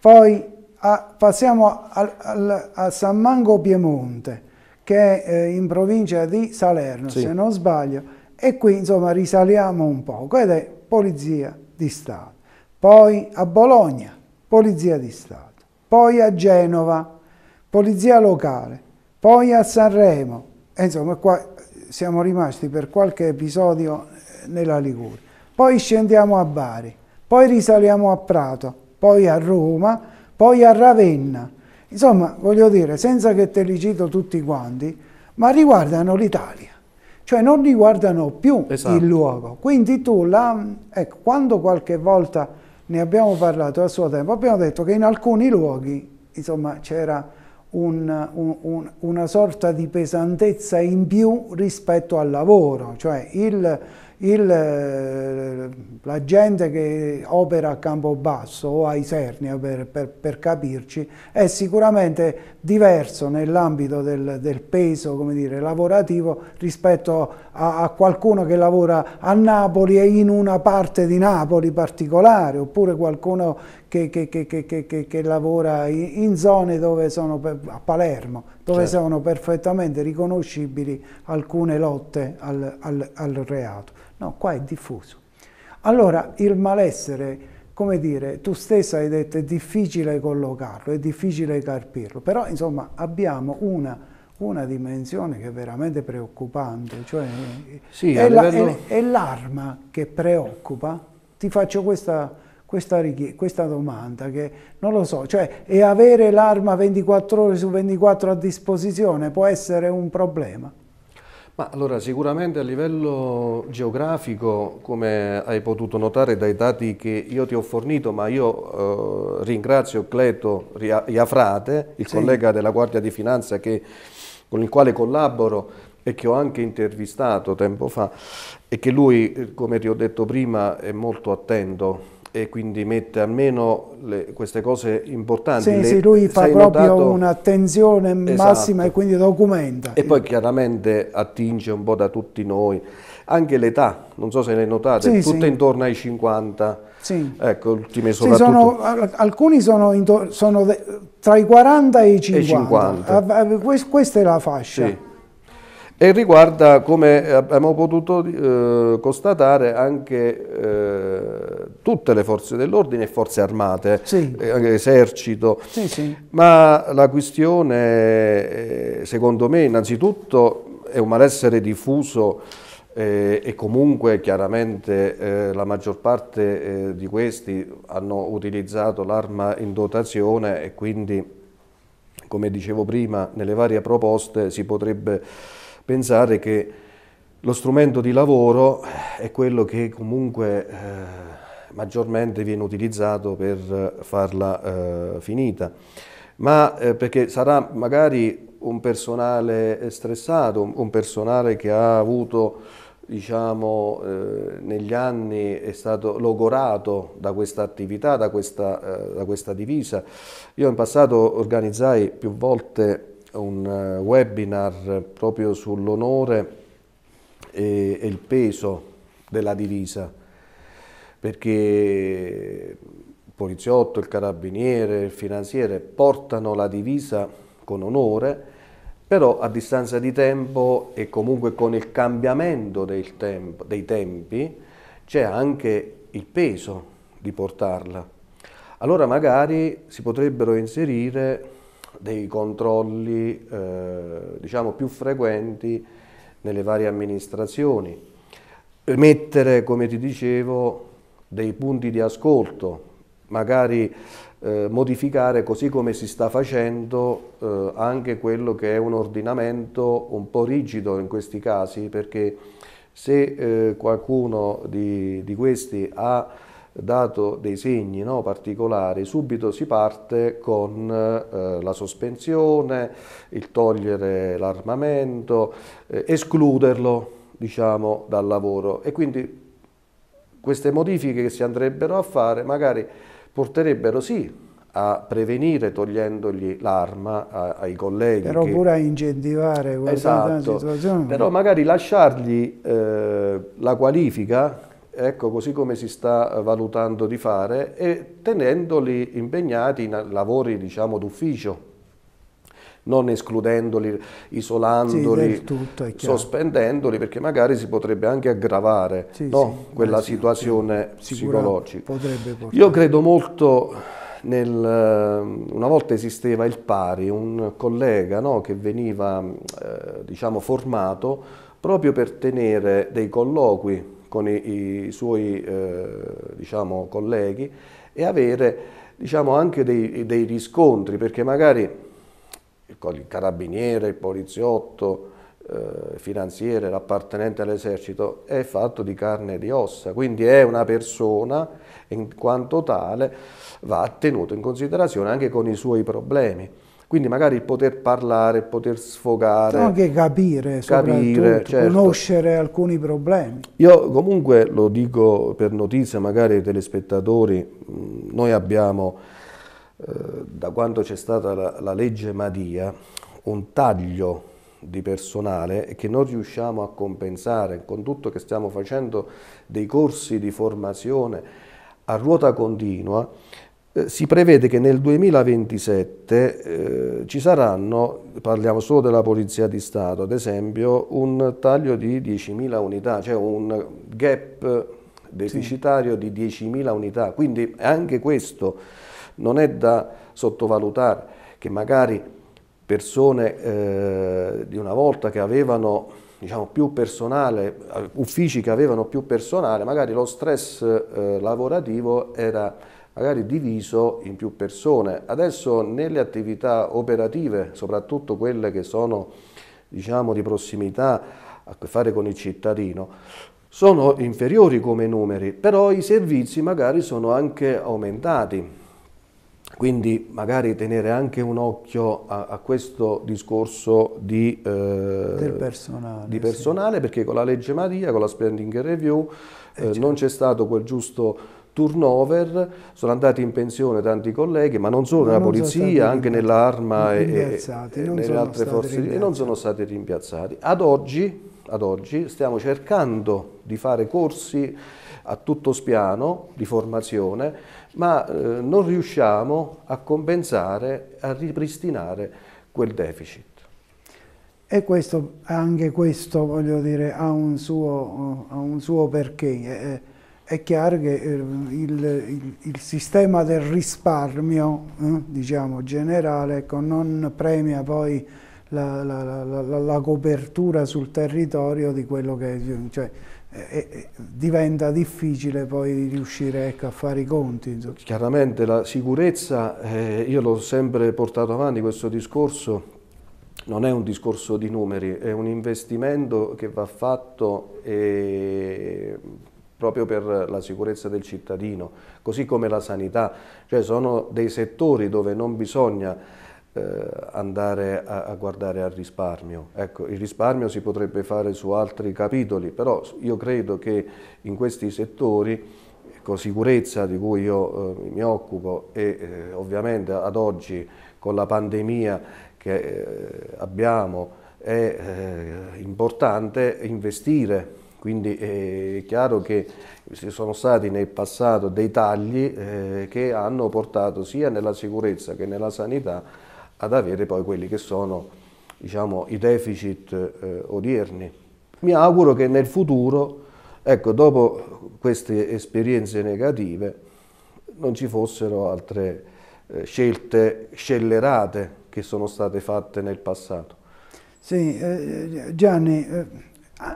S1: Poi a, passiamo a, a, a San Mango Piemonte, che è eh, in provincia di Salerno, sì. se non sbaglio, e qui insomma risaliamo un po', ed è polizia di Stato. Poi a Bologna, polizia di Stato. Poi a Genova, polizia locale. Poi a Sanremo. E, insomma, qua siamo rimasti per qualche episodio eh, nella Liguria. Poi scendiamo a Bari, poi risaliamo a Prato, poi a Roma, poi a Ravenna. Insomma, voglio dire, senza che te li cito tutti quanti, ma riguardano l'Italia. Cioè non riguardano più esatto. il luogo. Quindi tu, là, ecco, quando qualche volta ne abbiamo parlato a suo tempo, abbiamo detto che in alcuni luoghi, insomma, c'era un, un, una sorta di pesantezza in più rispetto al lavoro, cioè il, il, eh, la gente che opera a Campobasso o ai Isernia eh, per, per, per capirci è sicuramente diverso nell'ambito del, del, peso dire, lavorativo rispetto a, a, qualcuno che lavora a Napoli e in una parte di Napoli particolare oppure qualcuno che, che, che, che lavora in zone dove sono, a Palermo, dove certo. sono perfettamente riconoscibili alcune lotte al, al, al reato. No, qua è diffuso. Allora il malessere come dire, tu stessa hai detto è difficile collocarlo, è difficile carpirlo, però insomma abbiamo una, una dimensione che è veramente preoccupante, cioè sì, è, l'arma la, l'arma che preoccupa. Ti faccio questa, questa, questa, domanda che non lo so, cioè e avere l'arma 24 ore su 24 a disposizione può essere un problema?
S2: Ma allora sicuramente a livello geografico, come hai potuto notare dai dati che io ti ho fornito, ma io eh, ringrazio Cleto Iafrate, il sì. collega della Guardia di Finanza che, con il quale collaboro e che ho anche intervistato tempo fa e che lui, eh, come ti ho detto prima, è molto attento e quindi mette almeno le, queste cose importanti. Sì, le, sì lui fa proprio notato...
S1: un'attenzione esatto. massima e quindi documenta.
S2: E poi chiaramente attinge un po' da tutti noi, anche l'età, non so se le notate, sì, tutte sì. intorno ai 50, sì. ecco, ultime soprattutto. Sono,
S1: alcuni sono, intorno, sono, tra i 40 e i 50, e 50. questa è la fascia. Sì
S2: e riguarda, come abbiamo potuto eh, constatare, anche eh, tutte le forze dell'ordine e forze armate, sì. eh, esercito, sì, sì. ma la questione, eh, secondo me, innanzitutto è un malessere diffuso eh, e comunque chiaramente eh, la maggior parte di questi hanno utilizzato l'arma in dotazione e quindi, come dicevo prima, nelle varie proposte si potrebbe pensare che lo strumento di lavoro è quello che comunque eh, maggiormente viene utilizzato per farla eh, finita, ma eh, perché sarà magari un personale stressato, un personale che ha avuto diciamo, eh, negli anni è stato logorato da questa attività, da questa, eh, da questa divisa. Io in passato organizzai più volte un eh, webinar proprio sull'onore e, e il peso della divisa, perché il poliziotto, il carabiniere, il finanziere portano la divisa con onore, però a distanza di tempo e comunque con il cambiamento tempo, dei tempi c'è anche il peso di portarla. Allora magari si potrebbero inserire dei controlli eh, diciamo più frequenti nelle varie amministrazioni, mettere, come ti dicevo, dei punti di ascolto, magari eh, modificare così come si sta facendo eh, anche quello che è un ordinamento un po' rigido in questi casi, perché se eh, qualcuno di, di questi ha dato dei segni no, particolari, subito si parte con eh, la sospensione, il togliere l'armamento, eh, escluderlo diciamo, dal lavoro e quindi queste modifiche che si andrebbero a fare magari porterebbero sì a prevenire togliendogli l'arma ai colleghi. Però che... pure
S1: a incentivare esatto. situazione. Però
S2: magari lasciargli eh, la qualifica ecco, così come si sta valutando di fare, e tenendoli impegnati in lavori diciamo, d'ufficio, non escludendoli, isolandoli, sì, tutto, sospendendoli, perché magari si potrebbe anche aggravare sì, no? sì, quella eh situazione psicologica. Io credo molto nel, una volta esisteva il pari, un collega no? che veniva eh, diciamo, formato proprio per tenere dei colloqui con i, i suoi eh, diciamo, colleghi e avere diciamo, anche dei, dei riscontri, perché magari il carabiniere, il poliziotto, eh, finanziere, l'appartenente all'esercito, è fatto di carne e di ossa, quindi è una persona in quanto tale va tenuto in considerazione anche con i suoi problemi. Quindi magari il poter parlare, il poter sfogare. Anche
S1: capire, capire certo. conoscere alcuni problemi.
S2: Io comunque lo dico per notizia magari ai telespettatori, noi abbiamo, eh, da quando c'è stata la, la legge Madia, un taglio di personale che non riusciamo a compensare con tutto che stiamo facendo dei corsi di formazione a ruota continua eh, si prevede che nel 2027 eh, ci saranno, parliamo solo della Polizia di Stato, ad esempio, un taglio di 10.000 unità, cioè un gap deficitario sì. di 10.000 unità. Quindi anche questo non è da sottovalutare, che magari persone eh, di una volta che avevano diciamo, più personale, uffici che avevano più personale, magari lo stress eh, lavorativo era magari diviso in più persone. Adesso nelle attività operative, soprattutto quelle che sono diciamo, di prossimità a che fare con il cittadino, sono inferiori come numeri, però i servizi magari sono anche aumentati. Quindi magari tenere anche un occhio a, a questo discorso di, eh, Del
S1: personale, di
S2: personale sì. perché con la legge Maria, con la spending review, eh, eh, certo. non c'è stato quel giusto turnover, sono andati in pensione tanti colleghi, ma non solo ma nella non polizia, anche nell'arma e, e nelle altre forze e non sono stati rimpiazzati. Ad oggi, ad oggi stiamo cercando di fare corsi a tutto spiano di formazione, ma eh, non riusciamo a compensare, a ripristinare quel deficit.
S1: E questo, anche questo, voglio dire, ha un suo, ha un suo perché. Eh, eh è chiaro che eh, il, il, il, sistema del risparmio, eh, diciamo generale, ecco, non premia poi la, la, la, la, copertura sul territorio di quello che... Cioè, eh, diventa difficile poi riuscire ecco, a fare i conti.
S2: Chiaramente la sicurezza, eh, io l'ho sempre portato avanti questo discorso, non è un discorso di numeri, è un investimento che va fatto proprio per la sicurezza del cittadino, così come la sanità, cioè sono dei settori dove non bisogna eh, andare a, a, guardare al risparmio. Ecco, il risparmio si potrebbe fare su altri capitoli, però io credo che in questi settori ecco, sicurezza di cui io eh, mi occupo e eh, ovviamente ad oggi con la pandemia che eh, abbiamo è eh, importante investire quindi eh, è chiaro che ci sono stati nel passato dei tagli eh, che hanno portato sia nella sicurezza che nella sanità ad avere poi quelli che sono diciamo, i deficit eh, odierni. Mi auguro che nel futuro, ecco, dopo queste esperienze negative, non ci fossero altre scelte scellerate che sono state fatte nel passato.
S1: Sì, Gianni,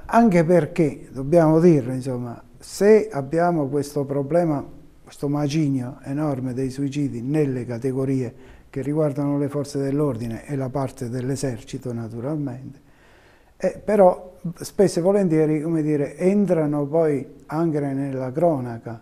S1: anche perché, dobbiamo dirlo, insomma, se abbiamo questo problema, questo macigno enorme dei suicidi nelle categorie che riguardano le forze dell'ordine e la parte dell'esercito naturalmente, eh, però spesso e volentieri dire, entrano poi anche nella cronaca,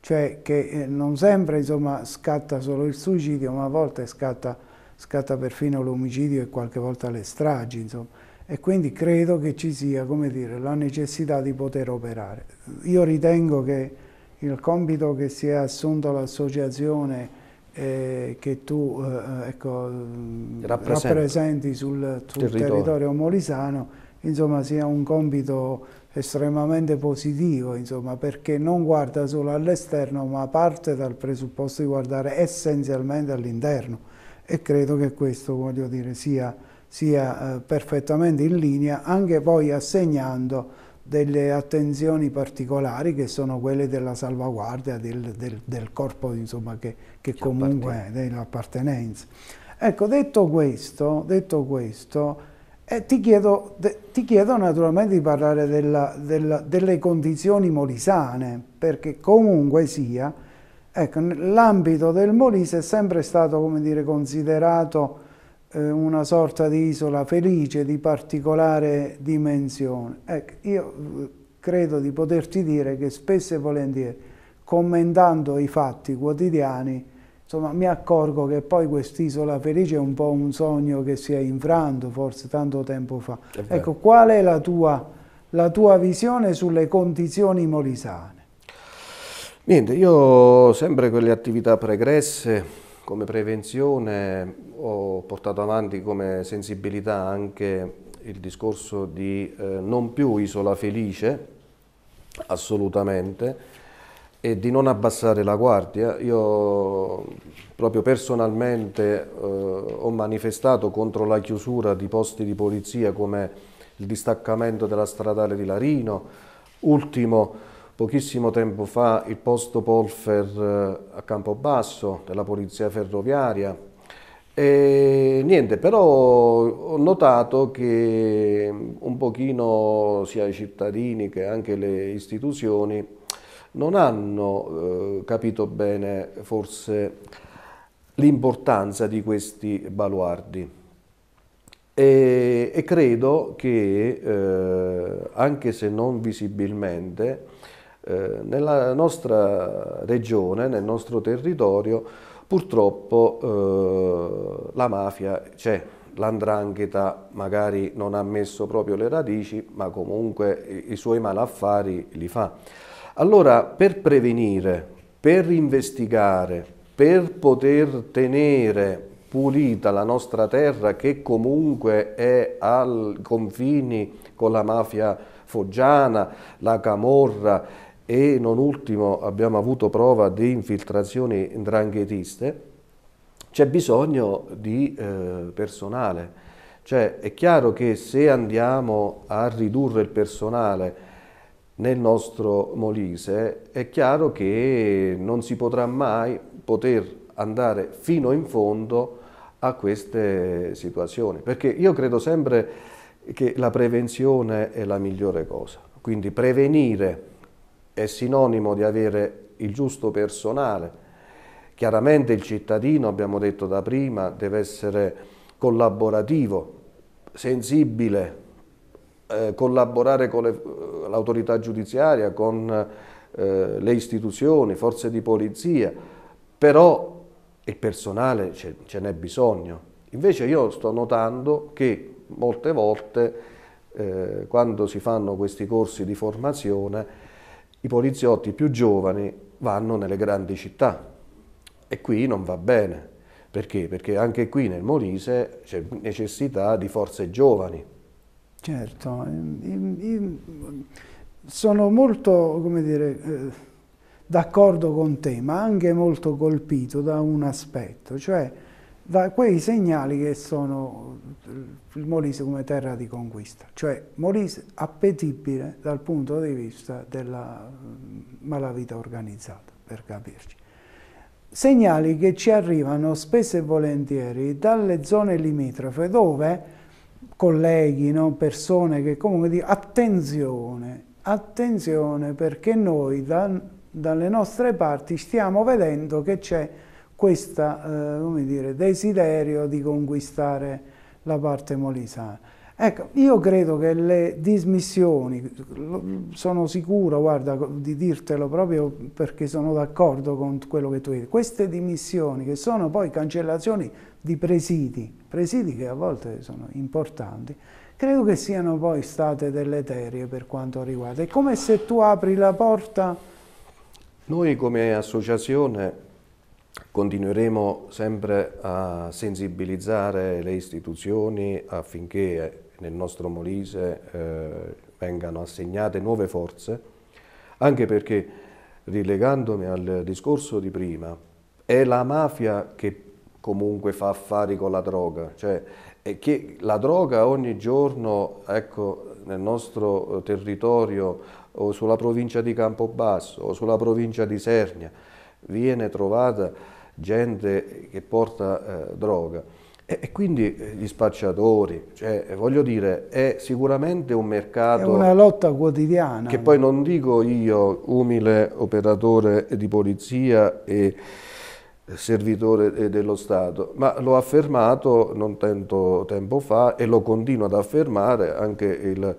S1: cioè che eh, non sempre insomma, scatta solo il suicidio, ma a volte scatta, scatta perfino l'omicidio e qualche volta le stragi. Insomma e quindi credo che ci sia dire, la necessità di poter operare. Io ritengo che il compito che si è assunto l'associazione eh, che tu eh, ecco, mm, rappresenti sul, sul territorio. territorio molisano insomma, sia un compito estremamente positivo insomma, perché non guarda solo all'esterno ma parte dal presupposto di guardare essenzialmente all'interno e credo che questo voglio dire sia sia eh, perfettamente in linea, anche poi assegnando delle attenzioni particolari che sono quelle della salvaguardia del, del, del corpo insomma, che, che comunque è dell'appartenenza. Ecco, detto questo, detto questo eh, ti, chiedo, de, ti, chiedo, naturalmente di parlare della, della, delle condizioni molisane, perché comunque sia, ecco, l'ambito del Molise è sempre stato come dire, considerato eh, una sorta di isola felice di particolare dimensione. Ecco, io eh, credo di poterti dire che spesso e volentieri, commentando i fatti quotidiani, insomma, mi accorgo che poi quest'isola felice è un po' un sogno che si è infranto forse tanto tempo fa. Ecco, qual è la tua, la tua visione sulle condizioni molisane?
S2: Niente, io sempre quelle attività pregresse come prevenzione ho portato avanti come sensibilità anche il discorso di eh, non più isola felice, assolutamente, e di non abbassare la guardia. Io proprio personalmente eh, ho manifestato contro la chiusura di posti di polizia come il distaccamento della stradale di Larino, ultimo Pochissimo tempo fa il posto Polfer eh, a Campobasso della Polizia Ferroviaria. E niente, però ho notato che un pochino sia i cittadini che anche le istituzioni non hanno eh, capito bene forse l'importanza di questi baluardi. E, e credo che, eh, anche se non visibilmente, eh, nella nostra regione, nel nostro territorio, purtroppo eh, la mafia c'è, cioè l'andrangheta magari non ha messo proprio le radici, ma comunque i suoi malaffari li fa. Allora, per prevenire, per investigare, per poter tenere pulita la nostra terra che comunque è ai confini con la mafia foggiana, la camorra e non ultimo abbiamo avuto prova di infiltrazioni dranghetiste, c'è bisogno di eh, personale. Cioè è chiaro che se andiamo a ridurre il personale nel nostro Molise, è chiaro che non si potrà mai poter andare fino in fondo a queste situazioni, perché io credo sempre che la prevenzione è la migliore cosa, quindi prevenire è sinonimo di avere il giusto personale. Chiaramente il cittadino, abbiamo detto da prima, deve essere collaborativo, sensibile, eh, collaborare con eh, l'autorità giudiziaria, con eh, le istituzioni, forze di polizia, però il personale ce n'è bisogno. Invece io sto notando che molte volte eh, quando si fanno questi corsi di formazione i poliziotti più giovani vanno nelle grandi città e qui non va bene. Perché? Perché anche qui nel Molise c'è necessità di forze giovani.
S1: Certo, ehm, ehm, ehm, sono molto, come dire, eh, d'accordo con te, ma anche molto colpito da un aspetto, cioè da quei segnali che sono il Molise come terra di conquista, cioè Molise appetibile dal punto di vista della malavita organizzata, per capirci. Segnali che ci arrivano spesso e volentieri dalle zone limitrofe dove colleghi, no? persone che comunque dicono attenzione, attenzione perché noi da, dalle nostre parti stiamo vedendo che c'è questo eh, desiderio di conquistare la parte molisana. Ecco, io credo che le dismissioni, sono sicuro, guarda, di dirtelo proprio perché sono d'accordo con quello che tu hai detto, queste dimissioni che sono poi cancellazioni di presidi, presidi che a volte sono importanti, credo che siano poi state deleterie per quanto riguarda. È come se tu apri la porta...
S2: Noi come associazione Continueremo sempre a sensibilizzare le istituzioni affinché eh, nel nostro Molise eh, vengano assegnate nuove forze, anche perché, rilegandomi al discorso di prima, è la mafia che comunque fa affari con la droga, cioè che la droga ogni giorno ecco, nel nostro eh, territorio o sulla provincia di Campobasso o sulla provincia di Sernia, viene trovata gente che porta eh, droga. E, e, quindi eh, gli spacciatori, cioè, eh, voglio dire, è sicuramente un mercato... È una
S1: lotta quotidiana. Che poi
S2: non dico io, umile operatore di polizia e servitore eh, dello Stato, ma l'ho affermato non tanto tempo fa e lo continuo ad affermare anche il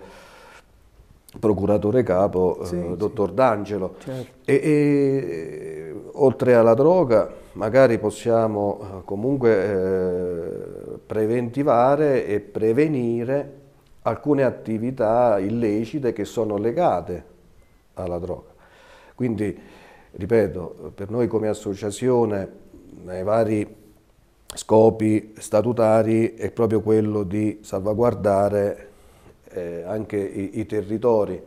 S2: procuratore capo, sì, eh, dottor sì. D'Angelo. Certo. E, e, oltre alla droga, magari possiamo eh, comunque eh, preventivare e prevenire alcune attività illecite che sono legate alla droga. Quindi, ripeto, per noi come associazione, nei vari scopi statutari, è proprio quello di salvaguardare eh, anche i, i territori,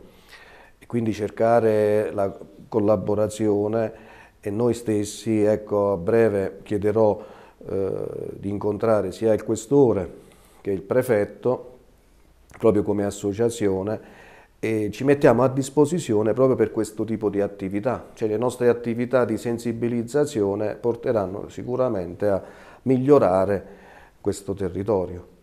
S2: e quindi cercare la collaborazione e noi stessi, ecco, a breve chiederò eh, di incontrare sia il questore che il prefetto, proprio come associazione, e ci mettiamo a disposizione proprio per questo tipo di attività, cioè le nostre attività di sensibilizzazione porteranno sicuramente a migliorare questo territorio.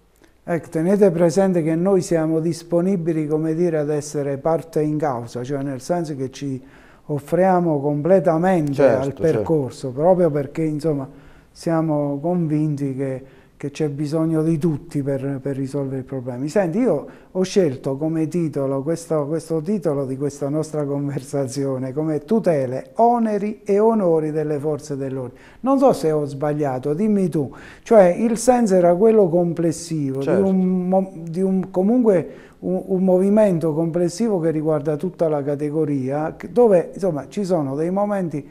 S1: Ecco, tenete presente che noi siamo disponibili, come dire, ad essere parte in causa, cioè nel senso che ci offriamo completamente certo, al certo. percorso, certo. proprio perché, insomma, siamo convinti che che c'è bisogno di tutti per, per, risolvere i problemi. Senti, io ho scelto come titolo questo, questo titolo di questa nostra conversazione come tutele, oneri e onori delle forze dell'ordine. Non so se ho sbagliato, dimmi tu. Cioè il senso era quello complessivo, certo. di, un, di un, comunque un, un, movimento complessivo che riguarda tutta la categoria, dove insomma ci sono dei momenti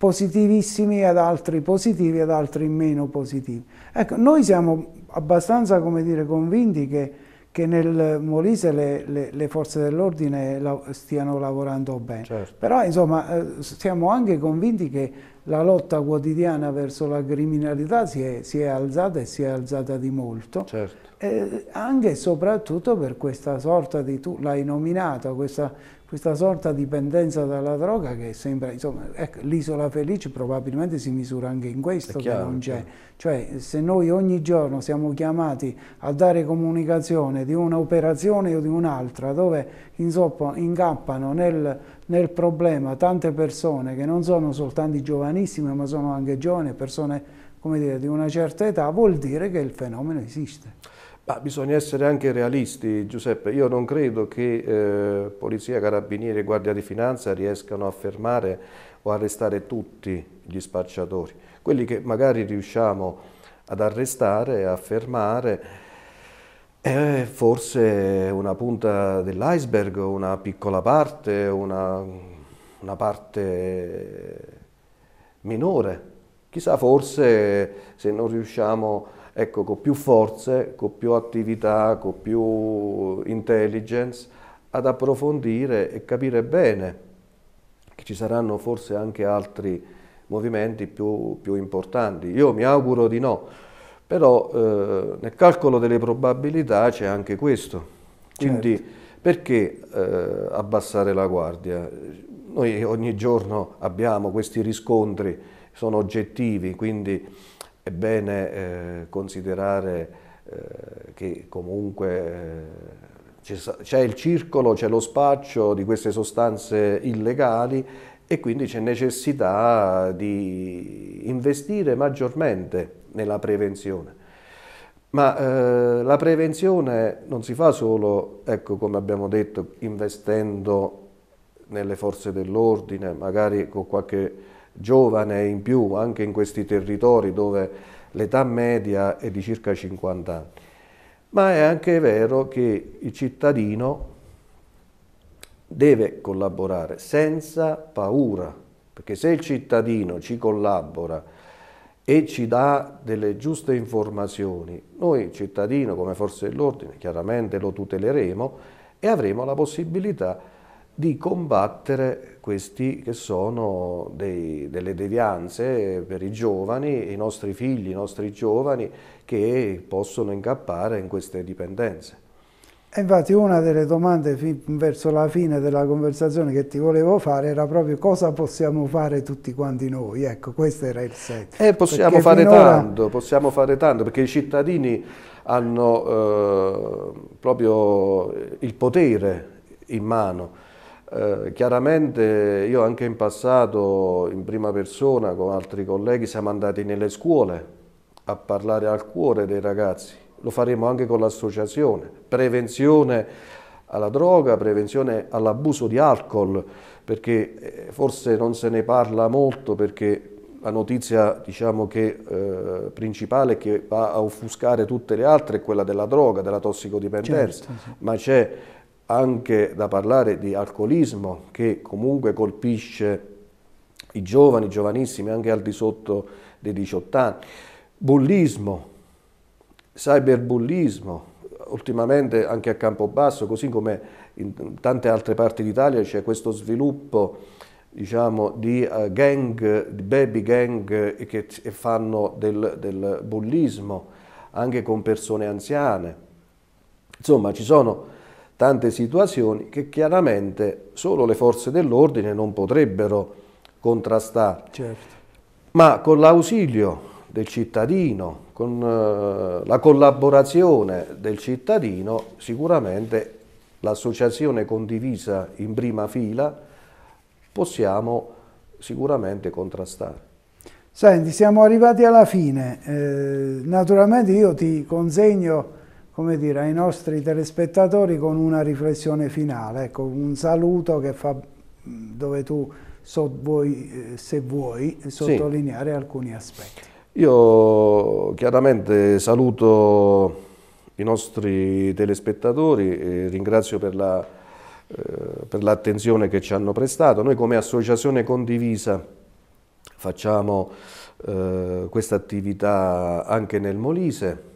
S1: positivissimi ad altri positivi, ad altri meno positivi. Ecco, noi siamo abbastanza, come dire, convinti che, che nel Molise le, le, le forze dell'ordine la, stiano lavorando bene. Certo. Però, insomma, eh, siamo anche convinti che la lotta quotidiana verso la criminalità si è, si è alzata e si è alzata di molto. Certo. Eh, anche e soprattutto per questa sorta di, tu l'hai nominata, questa questa sorta di dipendenza dalla droga che sembra, insomma, ecco, l'isola felice probabilmente si misura anche in questo chiaro, che non c'è. Cioè, se noi ogni giorno siamo chiamati a dare comunicazione di un'operazione o di un'altra, dove insomma, incappano nel, nel, problema tante persone che non sono soltanto giovanissime, ma sono anche giovani, persone, dire, di una certa età, vuol dire che il fenomeno esiste.
S2: Ma bisogna essere anche realisti, Giuseppe. Io non credo che eh, Polizia, Carabinieri e Guardia di Finanza riescano a fermare o arrestare tutti gli spacciatori. Quelli che magari riusciamo ad arrestare, a fermare, è forse una punta dell'iceberg, una piccola parte, una, una parte minore. Chissà forse se non riusciamo a ecco, con più forze, con più attività, con più intelligence, ad approfondire e capire bene che ci saranno forse anche altri movimenti più, più importanti. Io mi auguro di no, però eh, nel calcolo delle probabilità c'è anche questo. Quindi certo. perché eh, abbassare la guardia? Noi ogni giorno abbiamo questi riscontri, sono oggettivi, quindi è bene eh, considerare eh, che comunque eh, c'è il circolo, c'è lo spaccio di queste sostanze illegali e quindi c'è necessità di investire maggiormente nella prevenzione. Ma eh, la prevenzione non si fa solo, ecco, come abbiamo detto, investendo nelle forze dell'ordine, magari con qualche giovane in più anche in questi territori dove l'età media è di circa 50 anni. Ma è anche vero che il cittadino deve collaborare senza paura, perché se il cittadino ci collabora e ci dà delle giuste informazioni, noi cittadino come forze dell'ordine chiaramente lo tuteleremo e avremo la possibilità di combattere questi che sono dei, delle devianze per i giovani, i nostri figli, i nostri giovani che possono incappare in queste dipendenze.
S1: infatti una delle domande verso la fine della conversazione che ti volevo fare era proprio cosa possiamo fare tutti quanti noi, ecco questo era il set. E eh, possiamo perché fare finora... tanto,
S2: possiamo fare tanto, perché i cittadini hanno eh, proprio il potere in mano eh, chiaramente io anche in passato, in prima persona, con altri colleghi, siamo andati nelle scuole a parlare al cuore dei ragazzi. Lo faremo anche con l'associazione. Prevenzione alla droga, prevenzione all'abuso di alcol, perché eh, forse non se ne parla molto perché la notizia diciamo che, eh, principale che va a offuscare tutte le altre è quella della droga, della tossicodipendenza, certo, sì. ma c'è anche da parlare di alcolismo che comunque colpisce i giovani, i giovanissimi, anche al di sotto dei 18 anni, bullismo, cyberbullismo, ultimamente anche a Campobasso, così come in tante altre parti d'Italia c'è questo sviluppo diciamo, di eh, gang, di baby gang che fanno del, del bullismo anche con persone anziane. Insomma, ci sono tante situazioni che chiaramente solo le forze dell'ordine non potrebbero contrastare. Certo. Ma con l'ausilio del cittadino, con eh, la collaborazione del cittadino, sicuramente l'associazione condivisa in prima fila possiamo sicuramente contrastare.
S1: Senti, siamo arrivati alla fine. Eh, naturalmente io ti consegno come dire, ai nostri telespettatori con una riflessione finale, ecco, un saluto che fa,
S2: mm,
S1: dove tu, so, vuoi, eh, se vuoi, sottolineare sì. alcuni aspetti.
S2: Io chiaramente saluto i nostri telespettatori e ringrazio per la eh, per l'attenzione che ci hanno prestato. Noi come associazione condivisa facciamo eh, questa attività anche nel Molise,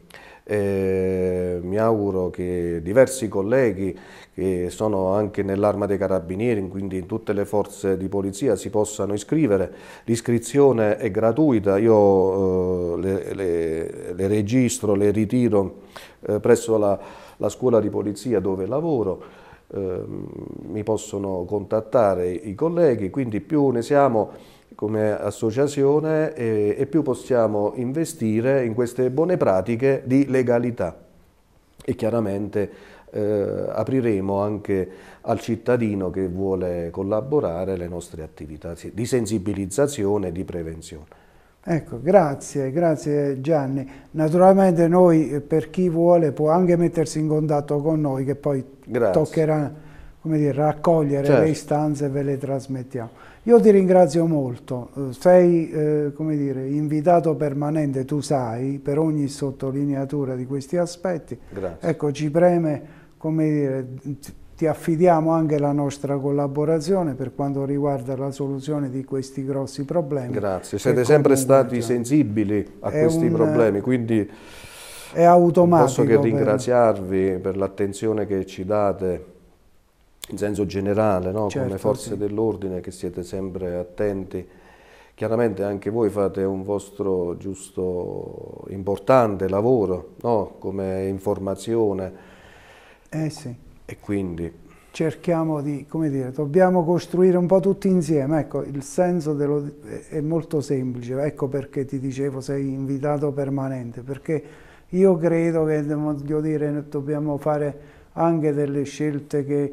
S2: eh, mi auguro che diversi colleghi che sono anche nell'arma dei carabinieri, quindi in tutte le forze di polizia, si possano iscrivere. L'iscrizione è gratuita, io eh, le, le, le, registro, le ritiro eh, presso la, la scuola di polizia dove lavoro ehm, mi possono contattare i colleghi, quindi più ne siamo come associazione e, e più possiamo investire in queste buone pratiche di legalità. E chiaramente eh, apriremo anche al cittadino che vuole collaborare le nostre attività di sensibilizzazione e di prevenzione.
S1: Ecco, grazie, grazie Gianni. Naturalmente noi eh, per chi vuole può anche mettersi in contatto con noi che poi grazie. toccherà dire, raccogliere certo. le istanze e ve le trasmettiamo. Io ti ringrazio molto, sei eh, dire, invitato permanente, tu sai, per ogni sottolineatura di questi aspetti. Grazie. Ecco, ci preme, dire, ti affidiamo anche la nostra collaborazione per quanto riguarda la soluzione di questi grossi problemi. Grazie, siete sempre stati cioè, sensibili a questi un, problemi, quindi
S2: è automatico. Posso che ringraziarvi per, per l'attenzione che ci date in senso generale, no? certo, come forze sì. dell'ordine che siete sempre attenti. Chiaramente anche voi fate un vostro giusto, importante lavoro, no? come informazione. Eh sì. E quindi...
S1: Cerchiamo di, come dire, dobbiamo costruire un po' tutti insieme, ecco, il senso dello, è molto semplice, ecco perché ti dicevo sei invitato permanente, perché io credo che, voglio dire, dobbiamo fare anche delle scelte che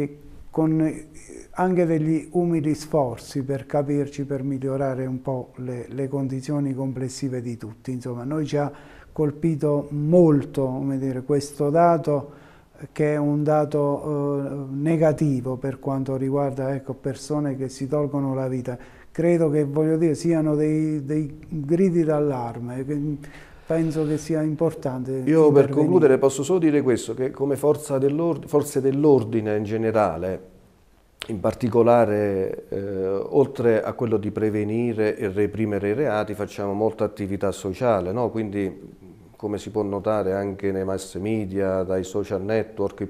S1: che con eh, anche degli umili sforzi per capirci, per migliorare un po' le, le condizioni complessive di tutti. Insomma, noi ci ha colpito molto dire, questo dato eh, che è un dato eh, negativo per quanto riguarda ecco, persone che si tolgono la vita. Credo che voglio dire, siano dei, dei gridi d'allarme penso che sia importante. Io per concludere
S2: posso solo dire questo, che come dell forze dell'ordine in generale, in particolare eh, oltre a quello di prevenire e reprimere i reati facciamo molta attività sociale, no? quindi come si può notare anche nei mass media, dai social network,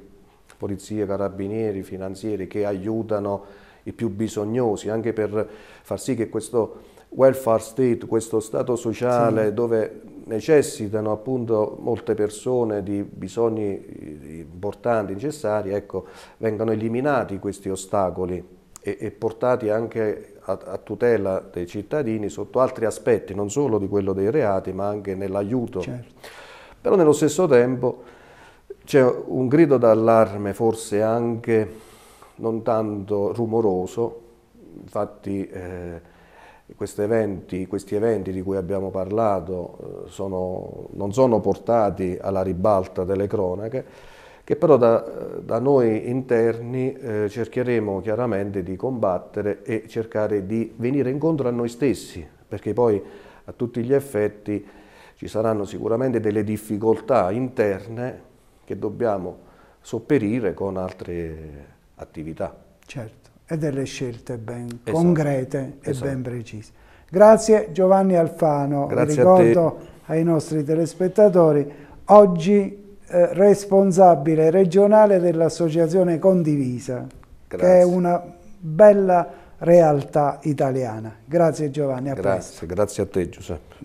S2: polizie, carabinieri, finanzieri che aiutano i più bisognosi anche per far sì che questo welfare state, questo stato sociale sì. dove necessitano appunto molte persone di bisogni eh, importanti, necessari, ecco, vengano eliminati questi ostacoli e, e portati anche a, a, tutela dei cittadini sotto altri aspetti, non solo di quello dei reati, ma anche nell'aiuto. Certo. Però nello stesso tempo c'è un grido d'allarme forse anche non tanto rumoroso, infatti eh, questi eventi, questi eventi, di cui abbiamo parlato eh, sono, non sono portati alla ribalta delle cronache, che però da, da noi interni eh, cercheremo chiaramente di combattere e cercare di venire incontro a noi stessi, perché poi a tutti gli effetti ci saranno sicuramente delle difficoltà interne che dobbiamo sopperire con altre attività.
S1: Certo e delle scelte ben esatto, concrete esatto. e ben esatto. precise. Grazie Giovanni Alfano, Grazie ricordo ai nostri telespettatori, oggi eh, responsabile regionale dell'associazione Condivisa, Grazie. che è una bella realtà italiana. Grazie Giovanni, a Grazie. presto.
S2: Grazie a te Giuseppe.